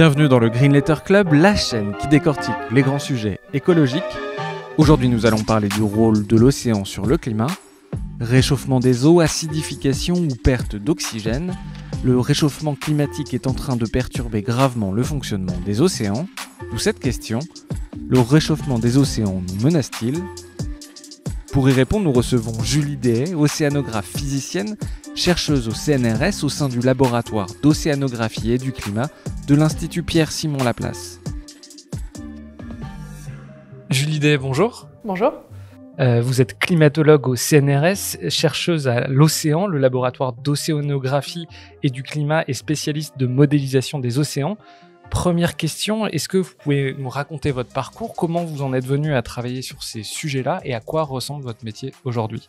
Bienvenue dans le Green Letter Club, la chaîne qui décortique les grands sujets écologiques. Aujourd'hui, nous allons parler du rôle de l'océan sur le climat, réchauffement des eaux, acidification ou perte d'oxygène. Le réchauffement climatique est en train de perturber gravement le fonctionnement des océans. D'où cette question le réchauffement des océans nous menace-t-il pour y répondre, nous recevons Julie Dehay, océanographe physicienne, chercheuse au CNRS au sein du laboratoire d'océanographie et du climat de l'Institut Pierre-Simon Laplace. Julie Dehay, bonjour. Bonjour. Euh, vous êtes climatologue au CNRS, chercheuse à l'océan, le laboratoire d'océanographie et du climat et spécialiste de modélisation des océans. Première question, est-ce que vous pouvez nous raconter votre parcours Comment vous en êtes venu à travailler sur ces sujets-là et à quoi ressemble votre métier aujourd'hui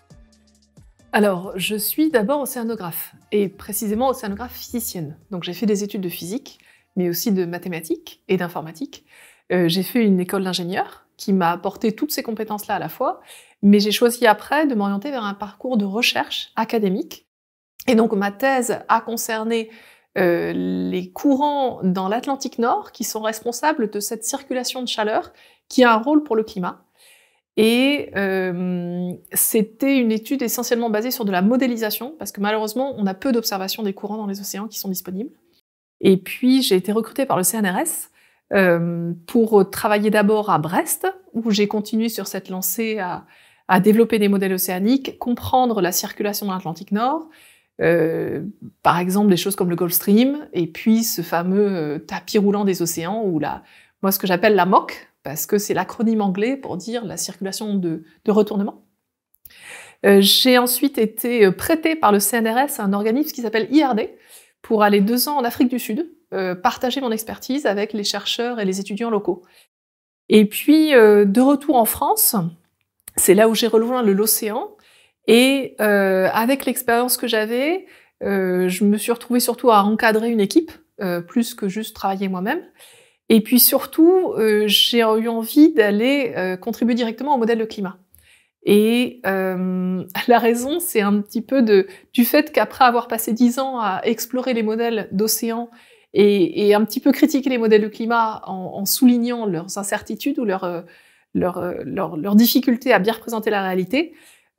alors, je suis d'abord océanographe, et précisément océanographe physicienne. Donc, j'ai fait des études de physique, mais aussi de mathématiques et d'informatique. Euh, j'ai fait une école d'ingénieur qui m'a apporté toutes ces compétences-là à la fois, mais j'ai choisi après de m'orienter vers un parcours de recherche académique. Et donc, ma thèse a concerné euh, les courants dans l'Atlantique Nord qui sont responsables de cette circulation de chaleur qui a un rôle pour le climat. Et euh, c'était une étude essentiellement basée sur de la modélisation, parce que malheureusement, on a peu d'observations des courants dans les océans qui sont disponibles. Et puis, j'ai été recrutée par le CNRS euh, pour travailler d'abord à Brest, où j'ai continué sur cette lancée à, à développer des modèles océaniques, comprendre la circulation dans l'Atlantique Nord, euh, par exemple, des choses comme le Gulf Stream, et puis ce fameux euh, tapis roulant des océans, ou la, moi ce que j'appelle la MOC, parce que c'est l'acronyme anglais pour dire la circulation de, retournement. Euh, j'ai ensuite été prêtée par le CNRS à un organisme qui s'appelle IRD pour aller deux ans en Afrique du Sud, partager mon expertise avec les chercheurs et les étudiants locaux. Et puis, de retour en France, c'est là où j'ai rejoint l'océan et euh, avec l'expérience que j'avais, euh, je me suis retrouvée surtout à encadrer une équipe, euh, plus que juste travailler moi-même. Et puis surtout, euh, j'ai eu envie d'aller euh, contribuer directement au modèle de climat. Et euh, la raison, c'est un petit peu de, du fait qu'après avoir passé dix ans à explorer les modèles d'océans et, et, un petit peu critiquer les modèles de climat en, en soulignant leurs incertitudes ou leurs leur, leur, leur difficultés à bien représenter la réalité,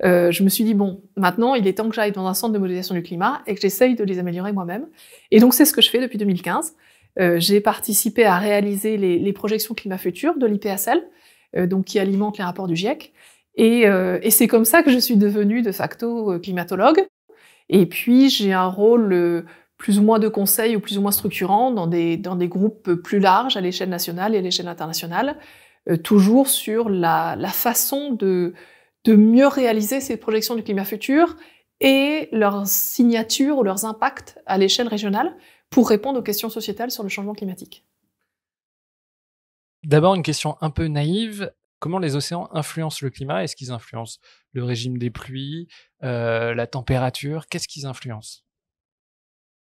euh, je me suis dit, bon, maintenant, il est temps que j'aille dans un centre de modélisation du climat et que j'essaye de les améliorer moi-même. Et donc, c'est ce que je fais depuis 2015. Euh, j'ai participé à réaliser les, projections climat futures de l'IPSL, euh, donc qui alimentent les rapports du GIEC. Et, c'est comme ça que je suis devenue de facto climatologue. Et puis, j'ai un rôle plus ou moins de conseil ou plus ou moins structurant dans des, dans des groupes plus larges à l'échelle nationale et à l'échelle internationale, toujours sur la façon de de mieux réaliser ces projections du climat futur et leurs signatures ou leurs impacts à l'échelle régionale pour répondre aux questions sociétales sur le changement climatique. D'abord, une question un peu naïve. Comment les océans influencent le climat Est-ce qu'ils influencent le régime des pluies, euh, la température Qu'est-ce qu'ils influencent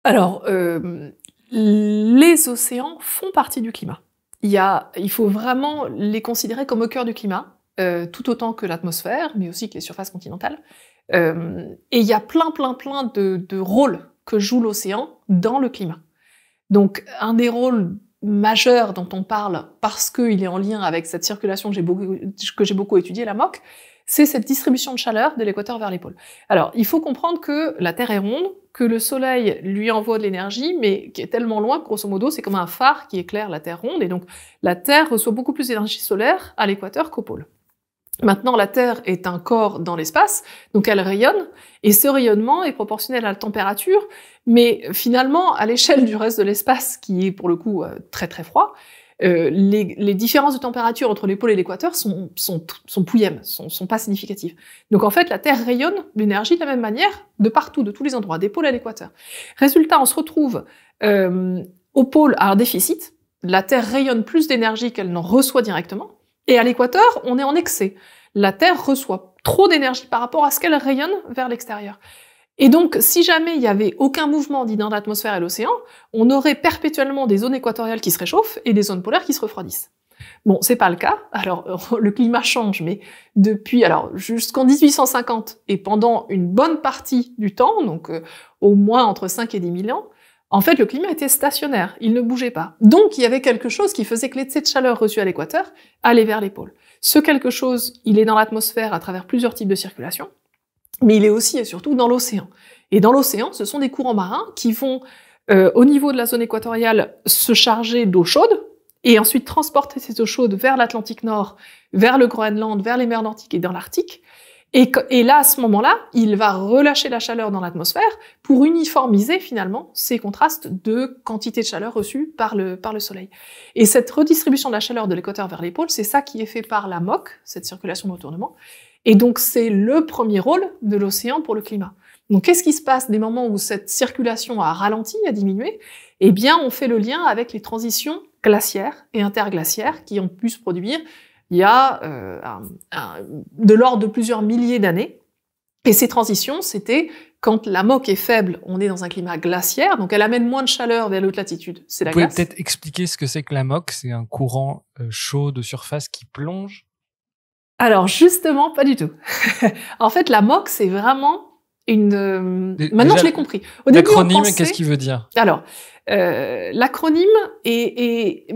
Alors, euh, les océans font partie du climat. Il, il faut vraiment les considérer comme au cœur du climat. Euh, tout autant que l'atmosphère, mais aussi que les surfaces continentales. Euh, et il y a plein, plein, plein de, rôles que joue l'océan dans le climat. Donc, un des rôles majeurs dont on parle, parce qu'il est en lien avec cette circulation que j'ai beaucoup, étudiée, la MOC, c'est cette distribution de chaleur de l'équateur vers les pôles. Alors, il faut comprendre que la Terre est ronde, que le Soleil lui envoie de l'énergie, mais qui est tellement loin, grosso modo, c'est comme un phare qui éclaire la Terre ronde, et donc la Terre reçoit beaucoup plus d'énergie solaire à l'équateur qu'au pôle. Maintenant, la Terre est un corps dans l'espace, donc elle rayonne, et ce rayonnement est proportionnel à la température, mais finalement, à l'échelle du reste de l'espace, qui est pour le coup euh, très très froid, euh, les, les, différences de température entre les pôles et l'équateur sont, sont, sont pouillèmes, sont, sont pas significatives. Donc en fait, la Terre rayonne l'énergie de la même manière de partout, de tous les endroits, des pôles à l'équateur. Résultat, on se retrouve euh, au pôle à un déficit. La Terre rayonne plus d'énergie qu'elle n'en reçoit directement. Et à l'équateur, on est en excès. La Terre reçoit trop d'énergie par rapport à ce qu'elle rayonne vers l'extérieur. Et donc, si jamais il n'y avait aucun mouvement dit dans l'atmosphère et l'océan, on aurait perpétuellement des zones équatoriales qui se réchauffent et des zones polaires qui se refroidissent. Bon, c'est pas le cas. Alors, le climat change, mais depuis, alors, jusqu'en 1850 et pendant une bonne partie du temps, donc euh, au moins entre 5 et 10 000 ans, en fait, le climat était stationnaire, il ne bougeait pas. Donc, il y avait quelque chose qui faisait que l'excès de chaleur reçue à l'équateur allait vers les pôles. Ce quelque chose, il est dans l'atmosphère à travers plusieurs types de circulation, mais il est aussi et surtout dans l'océan. Et dans l'océan, ce sont des courants marins qui vont, euh, au niveau de la zone équatoriale, se charger d'eau chaude, et ensuite transporter cette eaux chaudes vers l'Atlantique Nord, vers le Groenland, vers les mers Nordiques et dans l'Arctique, et, là, à ce moment-là, il va relâcher la chaleur dans l'atmosphère pour uniformiser finalement ces contrastes de quantité de chaleur reçue par le, soleil. Et cette redistribution de la chaleur de l'équateur vers les pôles, c'est ça qui est fait par la MOC, cette circulation de retournement. Et donc, c'est le premier rôle de l'océan pour le climat. Donc, qu'est-ce qui se passe des moments où cette circulation a ralenti, a diminué Eh bien, on fait le lien avec les transitions glaciaires et interglaciaires qui ont pu se produire il y a euh, de l'ordre de plusieurs milliers d'années. Et ces transitions, c'était quand la moque est faible, on est dans un climat glaciaire, donc elle amène moins de chaleur vers l'autre latitude. C'est la Vous pouvez peut-être expliquer ce que c'est que la moque C'est un courant euh, chaud de surface qui plonge Alors justement, pas du tout. en fait, la moque, c'est vraiment une. Euh, maintenant, je l'ai compris. Au qu'est-ce qu'il veut dire Alors, euh, l'acronyme est,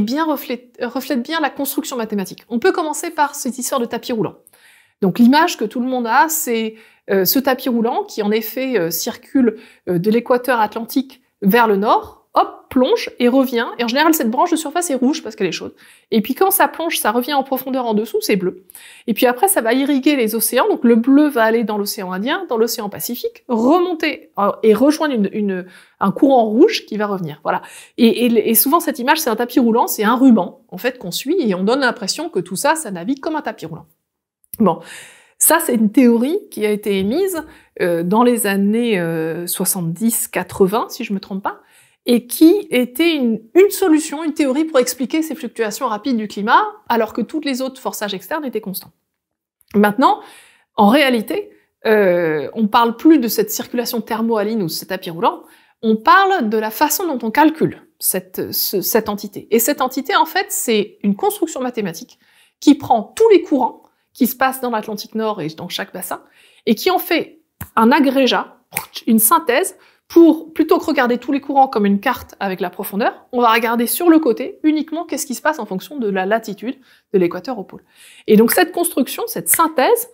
bien reflète, bien la construction mathématique. On peut commencer par cette histoire de tapis roulant. Donc l'image que tout le monde a, c'est euh, ce tapis roulant qui en effet euh, circule de l'équateur atlantique vers le nord, plonge et revient. Et en général, cette branche de surface est rouge parce qu'elle est chaude. Et puis quand ça plonge, ça revient en profondeur en dessous, c'est bleu. Et puis après, ça va irriguer les océans. Donc le bleu va aller dans l'océan Indien, dans l'océan Pacifique, remonter euh, et rejoindre une, un courant rouge qui va revenir. Voilà. Et, et, souvent, cette image, c'est un tapis roulant, c'est un ruban en fait qu'on suit et on donne l'impression que tout ça, ça navigue comme un tapis roulant. Bon. Ça, c'est une théorie qui a été émise euh, dans les années 70-80, euh, si je me trompe pas, et qui était une, solution, une théorie pour expliquer ces fluctuations rapides du climat, alors que toutes les autres forçages externes étaient constants. Maintenant, en réalité, on euh, on parle plus de cette circulation thermohaline ou ce tapis roulant, on parle de la façon dont on calcule cette entité. Et cette entité, en fait, c'est une construction mathématique qui prend tous les courants qui se passent dans l'Atlantique Nord et dans chaque bassin, et qui en fait un agrégat, une synthèse, pour, plutôt que regarder tous les courants comme une carte avec la profondeur, on va regarder sur le côté uniquement qu'est-ce qui se passe en fonction de la latitude de l'équateur au pôle. Et donc cette construction, cette synthèse,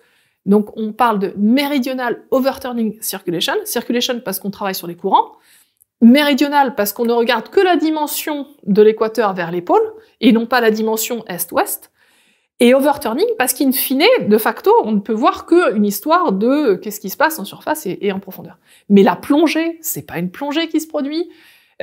donc on parle de méridional overturning circulation, circulation parce qu'on travaille sur les courants, méridional parce qu'on ne regarde que la dimension de l'équateur vers les pôles et non pas la dimension est-ouest, et overturning, parce qu'in fine, de facto, on ne peut voir qu'une histoire de qu'est-ce qui se passe en surface et, en profondeur. Mais la plongée, c'est pas une plongée qui se produit.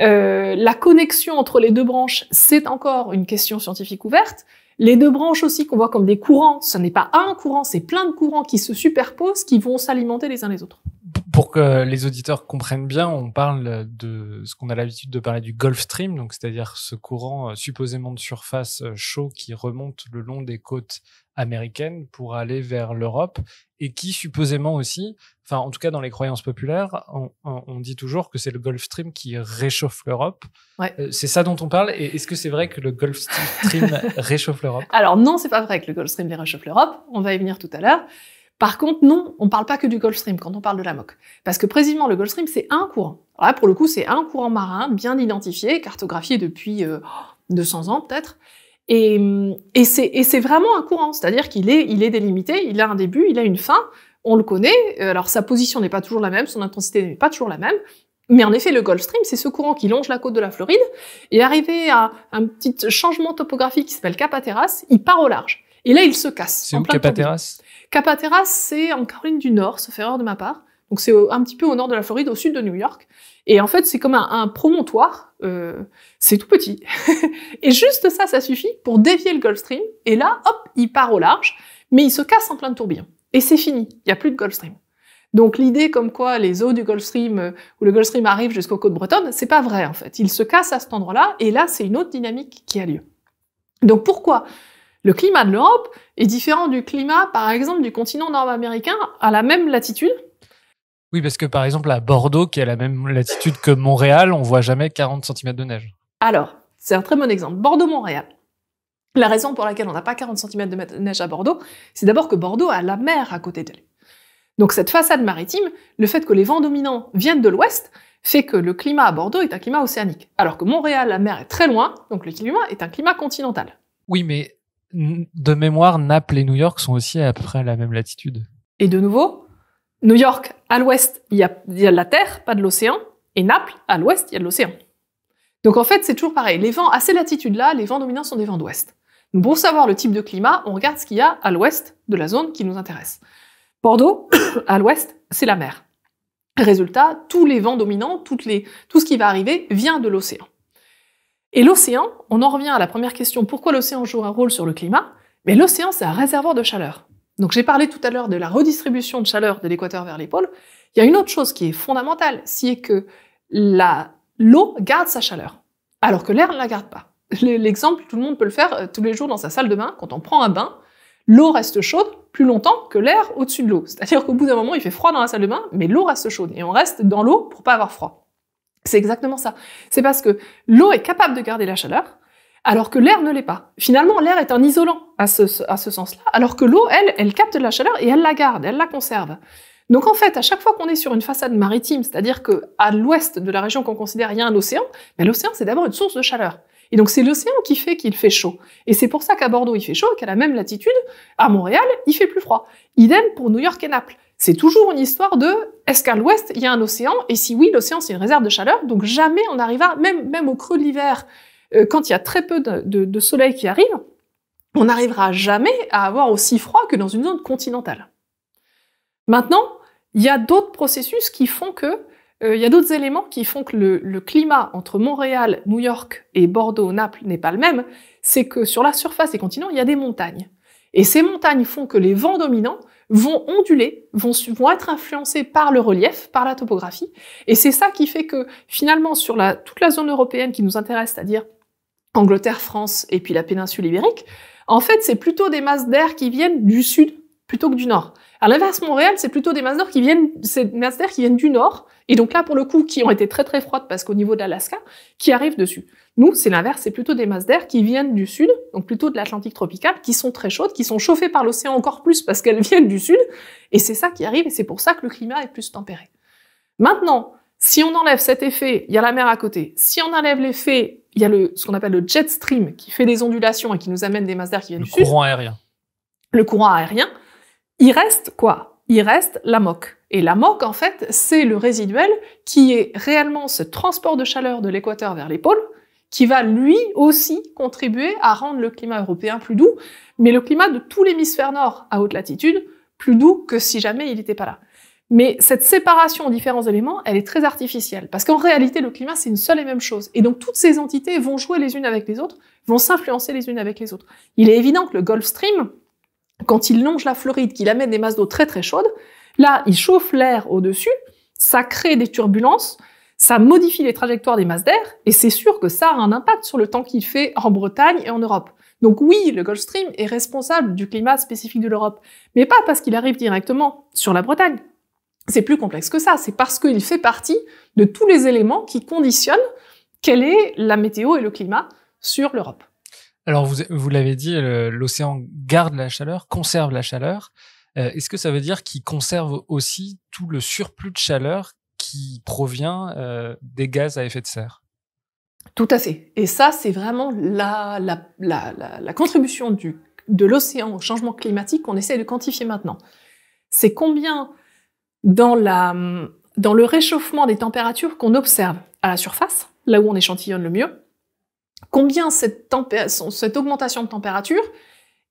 Euh, la connexion entre les deux branches, c'est encore une question scientifique ouverte. Les deux branches aussi qu'on voit comme des courants, ce n'est pas un courant, c'est plein de courants qui se superposent, qui vont s'alimenter les uns les autres. Pour que les auditeurs comprennent bien, on parle de ce qu'on a l'habitude de parler du Gulf Stream, donc c'est-à-dire ce courant euh, supposément de surface euh, chaud qui remonte le long des côtes américaines pour aller vers l'Europe et qui supposément aussi, enfin en tout cas dans les croyances populaires, on, dit toujours que c'est le Gulf Stream qui réchauffe l'Europe. Euh, c'est ça dont on parle. Et est-ce que c'est vrai que le Gulf Stream réchauffe l'Europe Alors non, c'est pas vrai que le Gulf Stream réchauffe l'Europe. On va y venir tout à l'heure. Par contre, non, on ne parle pas que du Stream, quand on parle de la MOC. Parce que précisément, le Stream, c'est un courant. pour le coup, c'est un courant marin bien identifié, cartographié depuis 200 euh, ans peut-être. Mm, et, c'est vraiment un courant, c'est-à-dire qu'il est, il est délimité, il a un début, il a une fin, on le connaît. Euh, alors sa position n'est pas toujours la même, son intensité n'est pas toujours la même. Mais en effet, le Gulf Stream, c'est ce courant qui longe la côte de la Floride et arrivé à un petit changement topographique qui s'appelle Capateras, il part au large. Et là, il se casse. C'est où Capateras Capateras, c'est en Caroline du Nord, fait erreur de ma part. Donc c'est un petit peu au nord de la Floride, au sud de New York. Et en fait, c'est comme un, promontoire, euh, c'est tout petit. et juste ça, ça suffit pour dévier le Gulf Stream. Et là, hop, il part au large, mais il se casse en plein de Et c'est fini, il n'y a plus de Gulf Stream. Donc l'idée comme quoi les eaux du Gulf Stream euh, ou le Gulf Stream arrive jusqu'aux côtes bretonnes, c'est pas vrai en fait. Il se casse à cet endroit-là et là c'est une autre dynamique qui a lieu. Donc pourquoi le climat de l'Europe est différent du climat, par exemple, du continent nord-américain à la même latitude. Oui, parce que par exemple, à Bordeaux, qui est la même latitude que Montréal, on voit jamais 40 cm de neige. Alors, c'est un très bon exemple. Bordeaux-Montréal. La raison pour laquelle on n'a pas 40 cm de neige à Bordeaux, c'est d'abord que Bordeaux a la mer à côté d'elle. Donc cette façade maritime, le fait que les vents dominants viennent de l'ouest, fait que le climat à Bordeaux est un climat océanique. Alors que Montréal, la mer est très loin, donc le climat est un climat continental. Oui, mais de mémoire, Naples et New York sont aussi à peu près à la même latitude. Et de nouveau, New York, à l'ouest, il y a, de la terre, pas de l'océan. Et Naples, à l'ouest, il y a de l'océan. Donc en fait, c'est toujours pareil. Les vents à ces latitudes-là, les vents dominants sont des vents d'ouest. Pour savoir le type de climat, on regarde ce qu'il y a à l'ouest de la zone qui nous intéresse. Bordeaux, à l'ouest, c'est la mer. Résultat, tous les vents dominants, tout ce qui va arriver vient de l'océan. Et l'océan, on en revient à la première question, pourquoi l'océan joue un rôle sur le climat Mais l'océan, c'est un réservoir de chaleur. Donc j'ai parlé tout à l'heure de la redistribution de chaleur de l'équateur vers les pôles. Il y a une autre chose qui est fondamentale, c'est que l'eau garde sa chaleur, alors que l'air ne la garde pas. L'exemple, tout le monde peut le faire euh, tous les jours dans sa salle de bain, quand on prend un bain, l'eau reste chaude plus longtemps que l'air au-dessus de l'eau. C'est-à-dire qu'au bout d'un moment, il fait froid dans la salle de bain, mais l'eau reste chaude et on reste dans l'eau pour pas avoir froid. C'est exactement ça. C'est parce que l'eau est capable de garder la chaleur, alors que l'air ne l'est pas. Finalement, l'air est un isolant à ce, à ce sens-là, alors que l'eau, elle, elle capte la chaleur et elle la garde, elle la conserve. Donc en fait, à chaque fois qu'on est sur une façade maritime, c'est-à-dire que à l'ouest de la région qu'on considère, il y a un océan, mais ben, l'océan, c'est d'abord une source de chaleur. Et donc c'est l'océan qui fait qu'il fait chaud. Et c'est pour ça qu'à Bordeaux, il fait chaud, qu'à la même latitude, à Montréal, il fait plus froid. Idem pour New York et Naples c'est toujours une histoire de est-ce qu'à l'ouest, il y a un océan Et si oui, l'océan, c'est une réserve de chaleur. Donc jamais on n'arrivera, même, même au creux de l'hiver, euh, quand il y a très peu de, soleil qui arrive, on n'arrivera jamais à avoir aussi froid que dans une zone continentale. Maintenant, il y a d'autres processus qui font que, euh, il y a d'autres éléments qui font que le, le, climat entre Montréal, New York et Bordeaux, Naples n'est pas le même. C'est que sur la surface des continents, il y a des montagnes. Et ces montagnes font que les vents dominants vont onduler, vont, être influencés par le relief, par la topographie. Et c'est ça qui fait que finalement, sur toute la zone européenne qui nous intéresse, c'est-à-dire Angleterre, France et puis la péninsule ibérique, en fait, c'est plutôt des masses d'air qui viennent du sud plutôt que du nord. À l'inverse, Montréal, c'est plutôt des masses d'air qui viennent, qui viennent du nord, et donc là, pour le coup, qui ont été très très froides parce qu'au niveau de l'Alaska, qui arrivent dessus. Nous, c'est l'inverse, c'est plutôt des masses d'air qui viennent du sud, donc plutôt de l'Atlantique tropical, qui sont très chaudes, qui sont chauffées par l'océan encore plus parce qu'elles viennent du sud, et c'est ça qui arrive, et c'est pour ça que le climat est plus tempéré. Maintenant, si on enlève cet effet, il y a la mer à côté. Si on enlève l'effet, il y a le, ce qu'on appelle le jet stream qui fait des ondulations et qui nous amène des masses d'air qui viennent du sud. Le courant aérien. Le courant aérien il reste quoi Il reste la moque. Et la moque, en fait, c'est le résiduel qui est réellement ce transport de chaleur de l'équateur vers les pôles, qui va lui aussi contribuer à rendre le climat européen plus doux, mais le climat de tout l'hémisphère nord à haute latitude plus doux que si jamais il n'était pas là. Mais cette séparation en différents éléments, elle est très artificielle, parce qu'en réalité, le climat, c'est une seule et même chose. Et donc, toutes ces entités vont jouer les unes avec les autres, vont s'influencer les unes avec les autres. Il est évident que le Gulf Stream, quand il longe la Floride, qu'il amène des masses d'eau très très chaudes, là, il chauffe l'air au-dessus, ça crée des turbulences, ça modifie les trajectoires des masses d'air, et c'est sûr que ça a un impact sur le temps qu'il fait en Bretagne et en Europe. Donc oui, le Gulf Stream est responsable du climat spécifique de l'Europe, mais pas parce qu'il arrive directement sur la Bretagne. C'est plus complexe que ça, c'est parce qu'il fait partie de tous les éléments qui conditionnent quelle est la météo et le climat sur l'Europe. Alors, vous, vous l'avez dit, l'océan garde la chaleur, conserve la chaleur. Euh, est-ce que ça veut dire qu'il conserve aussi tout le surplus de chaleur qui provient euh, des gaz à effet de serre Tout à fait. Et ça, c'est vraiment la, la, la, la, contribution du, de l'océan au changement climatique qu'on essaie de quantifier maintenant. C'est combien dans, la, dans le réchauffement des températures qu'on observe à la surface, là où on échantillonne le mieux, combien cette, cette augmentation de température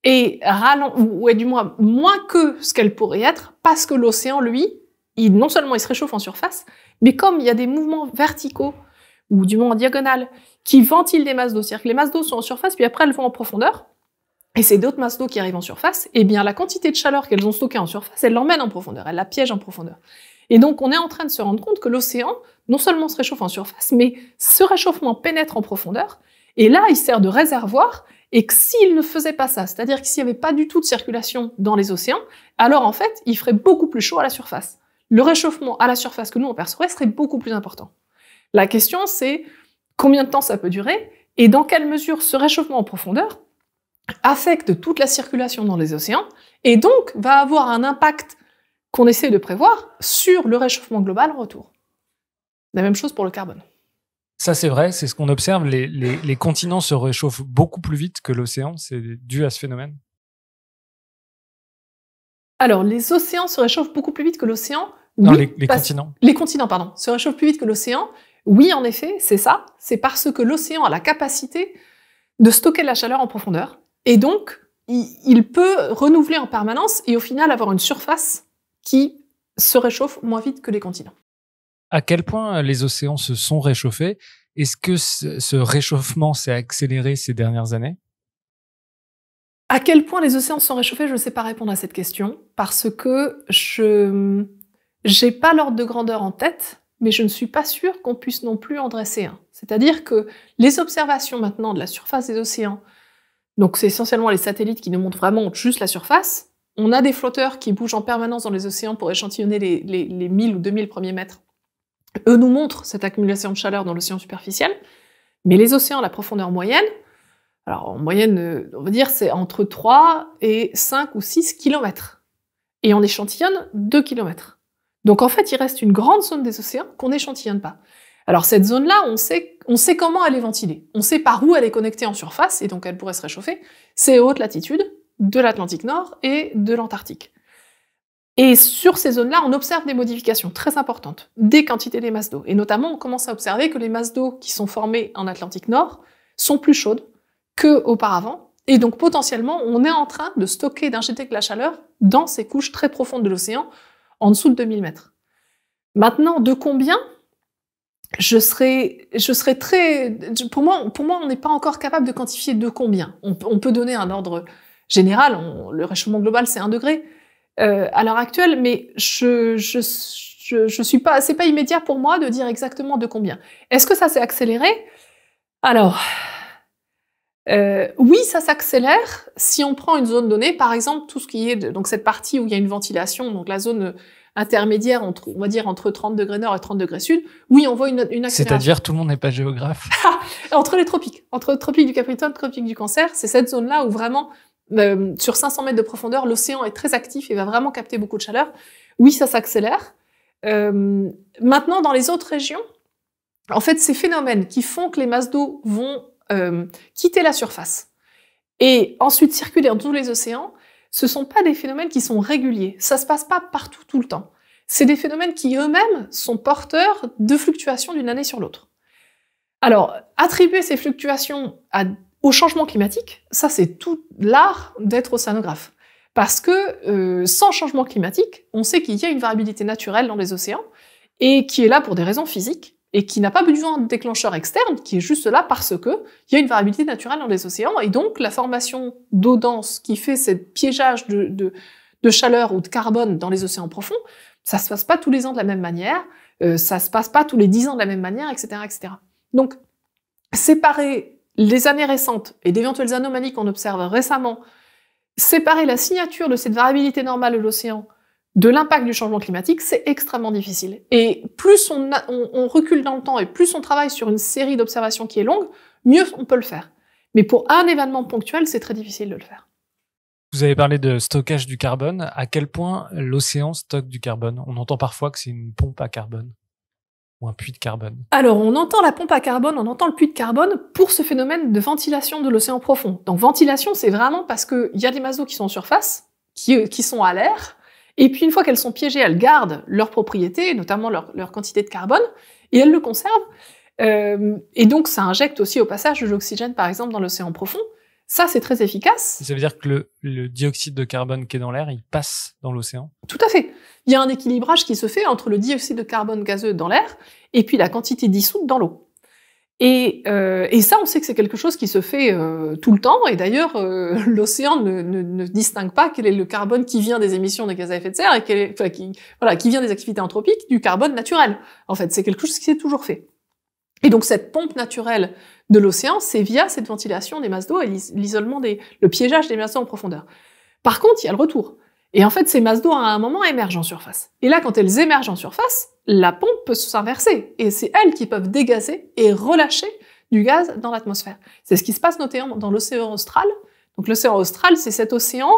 est ralent, ou est du moins moins que ce qu'elle pourrait être, parce que l'océan, lui, non seulement il se réchauffe en surface, mais comme il y a des mouvements verticaux, ou du moins en diagonale, qui ventilent des masses d'eau, c'est-à-dire que les masses d'eau sont en surface, puis après elles vont en profondeur, et c'est d'autres masses d'eau qui arrivent en surface, et eh bien la quantité de chaleur qu'elles ont stockée en surface, elle l'emmène en profondeur, elle la piège en profondeur. Et donc on est en train de se rendre compte que l'océan non seulement se réchauffe en surface, mais ce réchauffement pénètre en profondeur, et là, il sert de réservoir et que s'il ne faisait pas ça, c'est-à-dire qu'il n'y avait pas du tout de circulation dans les océans, alors en fait, il ferait beaucoup plus chaud à la surface. Le réchauffement à la surface que nous on perçoit serait beaucoup plus important. La question, c'est combien de temps ça peut durer et dans quelle mesure ce réchauffement en profondeur affecte toute la circulation dans les océans et donc va avoir un impact qu'on essaie de prévoir sur le réchauffement global retour. La même chose pour le carbone. Ça, c'est vrai, c'est ce qu'on observe. Les, continents se réchauffent beaucoup plus vite que l'océan. C'est dû à ce phénomène Alors, les océans se réchauffent beaucoup plus vite que l'océan Non, les, continents. Les continents, pardon, se réchauffent plus vite que l'océan. Oui, en effet, c'est ça. C'est parce que l'océan a la capacité de stocker la chaleur en profondeur. Et donc, il peut renouveler en permanence et au final avoir une surface qui se réchauffe moins vite que les continents à quel point les océans se sont réchauffés. Est-ce que ce réchauffement s'est accéléré ces dernières années À quel point les océans se sont réchauffés, je ne sais pas répondre à cette question parce que je n'ai pas l'ordre de grandeur en tête, mais je ne suis pas sûr qu'on puisse non plus en dresser un. C'est-à-dire que les observations maintenant de la surface des océans, donc c'est essentiellement les satellites qui nous montrent vraiment juste la surface, on a des flotteurs qui bougent en permanence dans les océans pour échantillonner les, 1000 ou 2000 premiers mètres eux nous montrent cette accumulation de chaleur dans l'océan superficiel, mais les océans, la profondeur moyenne, alors en moyenne, euh, on va dire c'est entre 3 et 5 ou 6 km. Et on échantillonne 2 km. Donc en fait, il reste une grande zone des océans qu'on n'échantillonne pas. Alors cette zone-là, on sait, on sait comment elle est ventilée. On sait par où elle est connectée en surface, et donc elle pourrait se réchauffer. C'est haute latitude de l'Atlantique Nord et de l'Antarctique. Et sur ces zones-là, on observe des modifications très importantes des quantités des masses d'eau. Et notamment, on commence à observer que les masses d'eau qui sont formées en Atlantique Nord sont plus chaudes qu'auparavant. Et donc, potentiellement, on est en train de stocker, d'injecter de la chaleur dans ces couches très profondes de l'océan, en dessous de 2000 mètres. Maintenant, de combien je serais, je serais très... Pour moi, on n'est pas encore capable de quantifier de combien. On, peut donner un ordre général. le réchauffement global, c'est un degré. Euh, à l'heure actuelle, mais je, je, suis pas, c'est pas immédiat pour moi de dire exactement de combien. Est-ce que ça s'est accéléré Alors, euh, oui, ça s'accélère si on prend une zone donnée, par exemple tout ce qui est de, donc cette partie où il y a une ventilation, donc la zone intermédiaire entre, on va dire entre 30 degrés nord et 30 degrés sud. Oui, on voit une, une accélération. C'est-à-dire tout le monde n'est pas géographe. entre les tropiques, entre le tropique du Capricorne, tropique du Cancer, c'est cette zone-là où vraiment euh, sur 500 mètres de profondeur, l'océan est très actif et va vraiment capter beaucoup de chaleur. Oui, ça s'accélère. Euh, maintenant, dans les autres régions, en fait, ces phénomènes qui font que les masses d'eau vont euh, quitter la surface et ensuite circuler dans tous les océans, ce ne sont pas des phénomènes qui sont réguliers. Ça ne se passe pas partout tout le temps. C'est des phénomènes qui eux-mêmes sont porteurs de fluctuations d'une année sur l'autre. Alors, attribuer ces fluctuations à au changement climatique, ça c'est tout l'art d'être océanographe. Parce que euh, sans changement climatique, on sait qu'il y a une variabilité naturelle dans les océans et qui est là pour des raisons physiques et qui n'a pas besoin de déclencheur externe, qui est juste là parce que il y a une variabilité naturelle dans les océans et donc la formation d'eau dense qui fait ce piégeage de, de, chaleur ou de carbone dans les océans profonds, ça se passe pas tous les ans de la même manière, euh, ça se passe pas tous les dix ans de la même manière, etc., etc. Donc séparer les années récentes et d'éventuelles anomalies qu'on observe récemment, séparer la signature de cette variabilité normale de l'océan de l'impact du changement climatique, c'est extrêmement difficile. Et plus on, recule dans le temps et plus on travaille sur une série d'observations qui est longue, mieux on peut le faire. Mais pour un événement ponctuel, c'est très difficile de le faire. Vous avez parlé de stockage du carbone. À quel point l'océan stocke du carbone On entend parfois que c'est une pompe à carbone un puits de carbone Alors, on entend la pompe à carbone, on entend le puits de carbone pour ce phénomène de ventilation de l'océan profond. Donc, ventilation, c'est vraiment parce qu'il y a des masses qui sont en surface, euh, qui, sont à l'air, et puis une fois qu'elles sont piégées, elles gardent leurs propriétés, notamment leur, quantité de carbone, et elles le conservent. Euh, et donc, ça injecte aussi au passage de l'oxygène, par exemple, dans l'océan profond. Ça, c'est très efficace. Ça veut dire que le, dioxyde de carbone qui est dans l'air, il passe dans l'océan Tout à fait. Il y a un équilibrage qui se fait entre le dioxyde de carbone gazeux dans l'air et puis la quantité dissoute dans l'eau. Et, euh, et, ça, on sait que c'est quelque chose qui se fait euh, tout le temps. Et d'ailleurs, euh, l'océan ne, ne, ne, distingue pas quel est le carbone qui vient des émissions des gaz à effet de serre et quel est, voilà, qui vient des activités anthropiques du carbone naturel. En fait, c'est quelque chose qui s'est toujours fait. Et donc cette pompe naturelle de l'océan, c'est via cette ventilation des masses d'eau et l'isolement des, le piégeage des masses d'eau en profondeur. Par contre, il y a le retour. Et en fait, ces masses d'eau, à un moment, émergent en surface. Et là, quand elles émergent en surface, la pompe peut s'inverser. Et c'est elles qui peuvent dégazer et relâcher du gaz dans l'atmosphère. C'est ce qui se passe notamment dans l'océan austral. Donc l'océan austral, c'est cet océan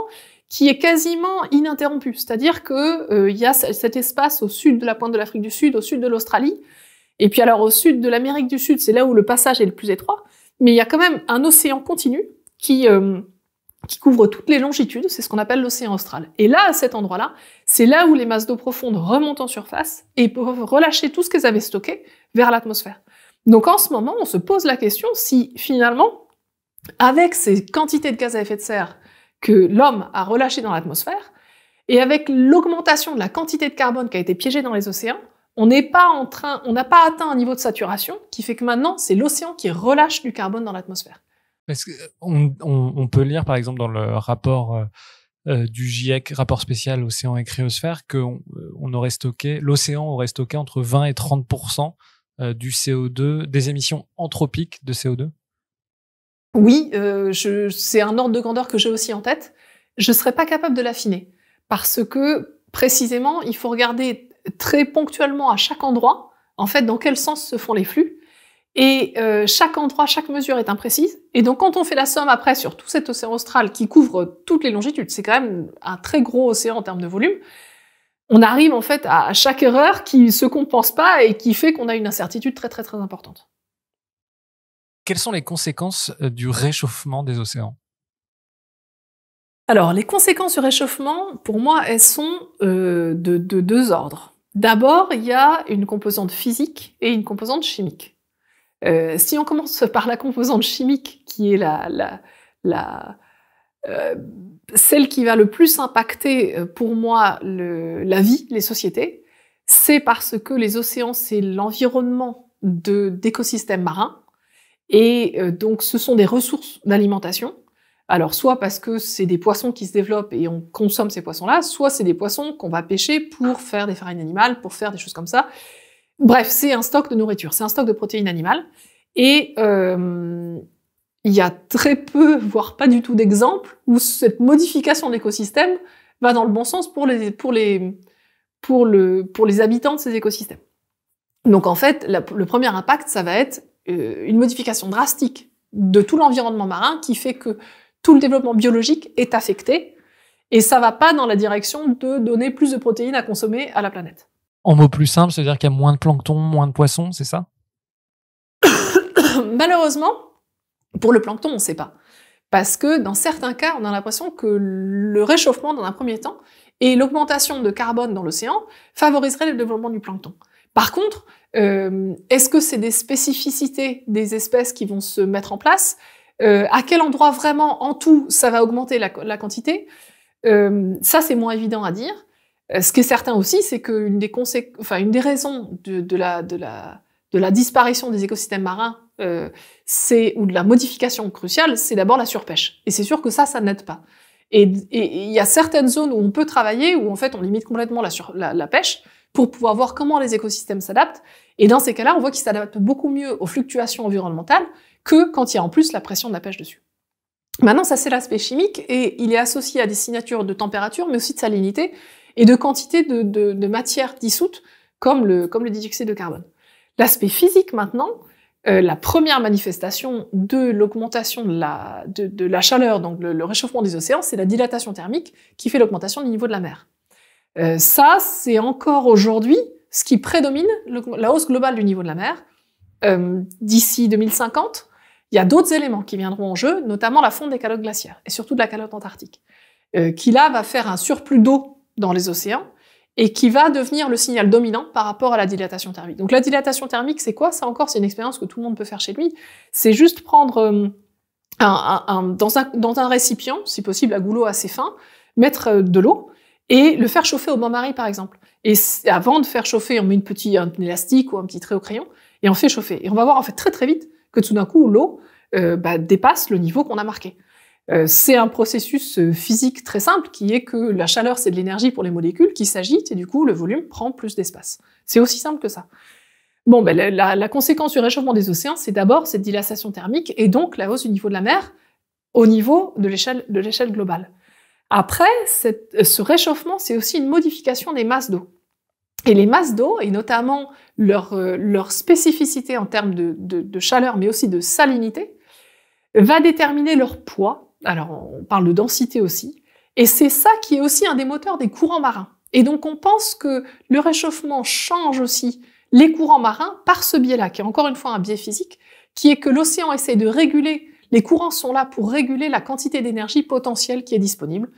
qui est quasiment ininterrompu. C'est-à-dire qu'il euh, y a cet espace au sud de la pointe de l'Afrique du Sud, au sud de l'Australie, et puis alors au sud de l'Amérique du Sud, c'est là où le passage est le plus étroit, mais il y a quand même un océan continu qui, euh, qui couvre toutes les longitudes, c'est ce qu'on appelle l'océan austral. Et là, à cet endroit-là, c'est là où les masses d'eau profondes remontent en surface et peuvent relâcher tout ce qu'elles avaient stocké vers l'atmosphère. Donc en ce moment, on se pose la question si finalement, avec ces quantités de gaz à effet de serre que l'homme a relâchées dans l'atmosphère, et avec l'augmentation de la quantité de carbone qui a été piégée dans les océans, on n'est pas en train, on n'a pas atteint un niveau de saturation qui fait que maintenant, c'est l'océan qui relâche du carbone dans l'atmosphère. Euh, on, peut lire, par exemple, dans le rapport euh, euh, du GIEC, rapport spécial océan et cryosphère, que l'océan aurait stocké entre 20 et 30 du CO2, des émissions anthropiques de CO2. Oui, c'est un ordre de grandeur que j'ai aussi en tête. Je ne serais pas capable de l'affiner parce que précisément, il faut regarder très ponctuellement à chaque endroit, en fait, dans quel sens se font les flux. Et euh, chaque endroit, chaque mesure est imprécise. Et donc, quand on fait la somme après sur tout cet océan austral qui couvre toutes les longitudes, c'est quand même un très gros océan en termes de volume, on arrive en fait à chaque erreur qui ne se compense pas et qui fait qu'on a une incertitude très très très importante. Quelles sont les conséquences euh, du réchauffement des océans Alors, les conséquences du réchauffement, pour moi, elles sont euh, de deux ordres. D'abord, il y a une composante physique et une composante chimique. Euh, si on commence par la composante chimique, qui est la, euh, celle qui va le plus impacter euh, pour moi la vie, les sociétés, c'est parce que les océans, c'est l'environnement d'écosystèmes marins. Et donc, ce sont des ressources d'alimentation alors soit parce que c'est des poissons qui se développent et on consomme ces poissons-là, soit c'est des poissons qu'on va pêcher pour faire des farines animales, pour faire des choses comme ça. Bref, c'est un stock de nourriture, c'est un stock de protéines animales. Et euh, il y a très peu, voire pas du tout d'exemples où cette modification de l'écosystème va dans le bon sens pour les, pour pour les habitants de ces écosystèmes. Donc en fait, le premier impact, ça va être euh, une modification drastique de tout l'environnement marin qui fait que tout le développement biologique est affecté, et ça va pas dans la direction de donner plus de protéines à consommer à la planète. En mots plus simples, c'est-à-dire qu'il y a moins de plancton, moins de poissons, c'est ça Malheureusement, pour le plancton, on ne sait pas. Parce que dans certains cas, on a l'impression que le réchauffement dans un premier temps et l'augmentation de carbone dans l'océan favoriserait le développement du plancton. Par contre, euh, est-ce que c'est des spécificités des espèces qui vont se mettre en place euh, à quel endroit vraiment, en tout, ça va augmenter la, quantité euh, Ça, c'est moins évident à dire. Euh, ce qui est certain aussi, c'est qu'une des, enfin, une des raisons de, la, disparition des écosystèmes marins c'est ou de la modification cruciale, c'est d'abord la surpêche. Et c'est sûr que ça, ça n'aide pas. Et il y a certaines zones où on peut travailler, où en fait on limite complètement la, la pêche, pour pouvoir voir comment les écosystèmes s'adaptent. Et dans ces cas-là, on voit qu'ils s'adaptent beaucoup mieux aux fluctuations environnementales que quand il y a en plus la pression de la pêche dessus. Maintenant, ça c'est l'aspect chimique et il est associé à des signatures de température, mais aussi de salinité et de quantité de, matière dissoute, comme le, comme le dioxyde de carbone. L'aspect physique maintenant, euh, la première manifestation de l'augmentation de la, de, chaleur, donc le, réchauffement des océans, c'est la dilatation thermique qui fait l'augmentation du niveau de la mer. Euh, ça, c'est encore aujourd'hui ce qui prédomine la hausse globale du niveau de la mer. Euh, d'ici 2050, il y a d'autres éléments qui viendront en jeu, notamment la fonte des calottes glaciaires, et surtout de la calotte antarctique, euh, qui là va faire un surplus d'eau dans les océans, et qui va devenir le signal dominant par rapport à la dilatation thermique. Donc la dilatation thermique, c'est quoi Ça encore, c'est une expérience que tout le monde peut faire chez lui. C'est juste prendre euh, dans, un, dans un récipient, si possible à goulot assez fin, mettre euh, de l'eau et le faire chauffer au bain-marie, par exemple. Et avant de faire chauffer, on met une petite, un élastique ou un petit trait au crayon et on fait chauffer. Et on va voir en fait très très vite que tout d'un coup, l'eau euh, bah, dépasse le niveau qu'on a marqué. Euh, c'est un processus euh, physique très simple qui est que la chaleur, c'est de l'énergie pour les molécules qui s'agitent et du coup, le volume prend plus d'espace. C'est aussi simple que ça. Bon, ben, la, conséquence du réchauffement des océans, c'est d'abord cette dilatation thermique et donc la hausse du niveau de la mer au niveau de l'échelle globale. Après, cette, ce réchauffement, c'est aussi une modification des masses d'eau. Et les masses d'eau, et notamment leur, euh, spécificité en termes de, chaleur, mais aussi de salinité, va déterminer leur poids. Alors, on parle de densité aussi. Et c'est ça qui est aussi un des moteurs des courants marins. Et donc, on pense que le réchauffement change aussi les courants marins par ce biais-là, qui est encore une fois un biais physique, qui est que l'océan essaie de réguler, les courants sont là pour réguler la quantité d'énergie potentielle qui est disponible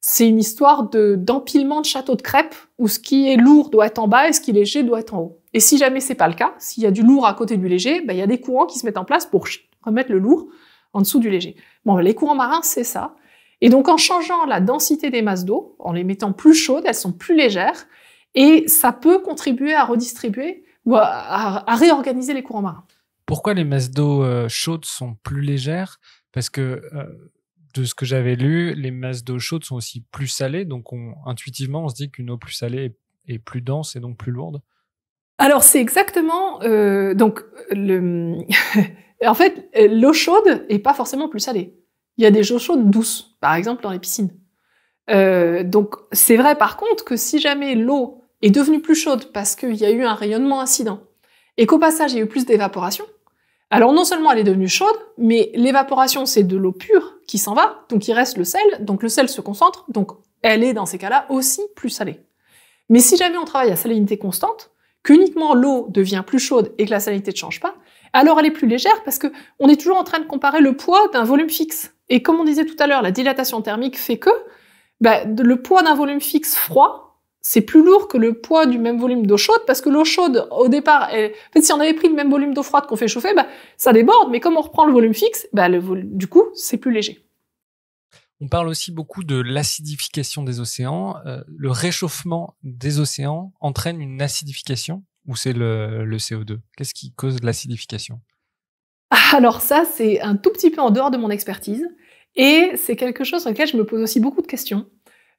c'est une histoire de d'empilement de châteaux de crêpes où ce qui est lourd doit être en bas et ce qui est léger doit être en haut. Et si jamais c'est pas le cas, s'il y a du lourd à côté du léger, ben, il y a des courants qui se mettent en place pour remettre le lourd en dessous du léger. Bon, les courants marins, c'est ça. Et donc en changeant la densité des masses d'eau, en les mettant plus chaudes, elles sont plus légères, et ça peut contribuer à redistribuer ou à, réorganiser les courants marins. Pourquoi les masses d'eau euh, chaudes sont plus légères Parce que euh, de ce que j'avais lu, les masses d'eau chaude sont aussi plus salées, donc intuitivement on se dit qu'une eau plus salée est, plus dense et donc plus lourde. Alors c'est exactement euh, donc le en fait l'eau chaude est pas forcément plus salée. Il y a des eaux chaudes douces, par exemple dans les piscines. Euh, donc c'est vrai par contre que si jamais l'eau est devenue plus chaude parce qu'il y a eu un rayonnement incident et qu'au passage il y a eu plus d'évaporation, alors non seulement elle est devenue chaude, mais l'évaporation c'est de l'eau pure qui s'en va, donc il reste le sel, donc le sel se concentre, donc elle est dans ces cas-là aussi plus salée. Mais si jamais on travaille à salinité constante, qu'uniquement l'eau devient plus chaude et que la salinité ne change pas, alors elle est plus légère parce que on est toujours en train de comparer le poids d'un volume fixe. Et comme on disait tout à l'heure, la dilatation thermique fait que bah, le poids d'un volume fixe froid c'est plus lourd que le poids du même volume d'eau chaude parce que l'eau chaude, au départ, fait, si on avait pris le même volume d'eau froide qu'on fait chauffer, bah, ça déborde. Mais comme on reprend le volume fixe, bah, du coup, c'est plus léger. On parle aussi beaucoup de l'acidification des océans. Euh, le réchauffement des océans entraîne une acidification ou c'est le, le CO2 Qu'est-ce qui cause l'acidification ah, Alors ça, c'est un tout petit peu en dehors de mon expertise. Et c'est quelque chose sur lequel je me pose aussi beaucoup de questions.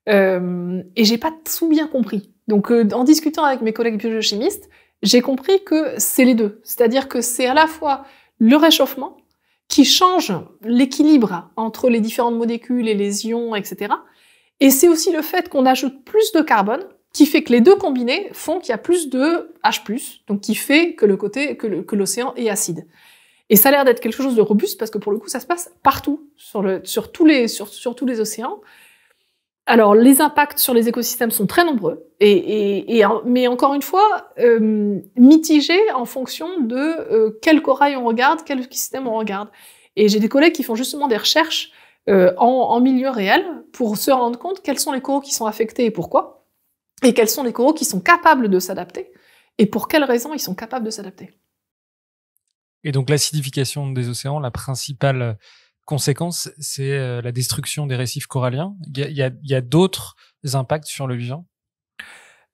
Euh, et j'ai pas tout bien compris. Donc, euh, en discutant avec mes collègues biochimistes, j'ai compris que c'est les deux. C'est-à-dire que c'est à la fois le réchauffement qui change l'équilibre entre les différentes molécules et les ions, etc. Et c'est aussi le fait qu'on ajoute plus de carbone qui fait que les deux combinés font qu'il y a plus de H+, donc qui fait que le côté que l'océan est acide. Et ça a l'air d'être quelque chose de robuste parce que pour le coup, ça se passe partout sur tous les sur, sur tous les océans alors, les impacts sur les écosystèmes sont très nombreux, et, mais encore une fois, euh, mitigés en fonction de euh, quel corail on regarde, quel écosystème on regarde. Et j'ai des collègues qui font justement des recherches euh, en, en, milieu réel pour se rendre compte quels sont les coraux qui sont affectés et pourquoi, et quels sont les coraux qui sont capables de s'adapter, et pour quelles raisons ils sont capables de s'adapter. Et donc l'acidification des océans, la principale conséquence, c'est euh, la destruction des récifs coralliens. Il y a, d'autres impacts sur le vivant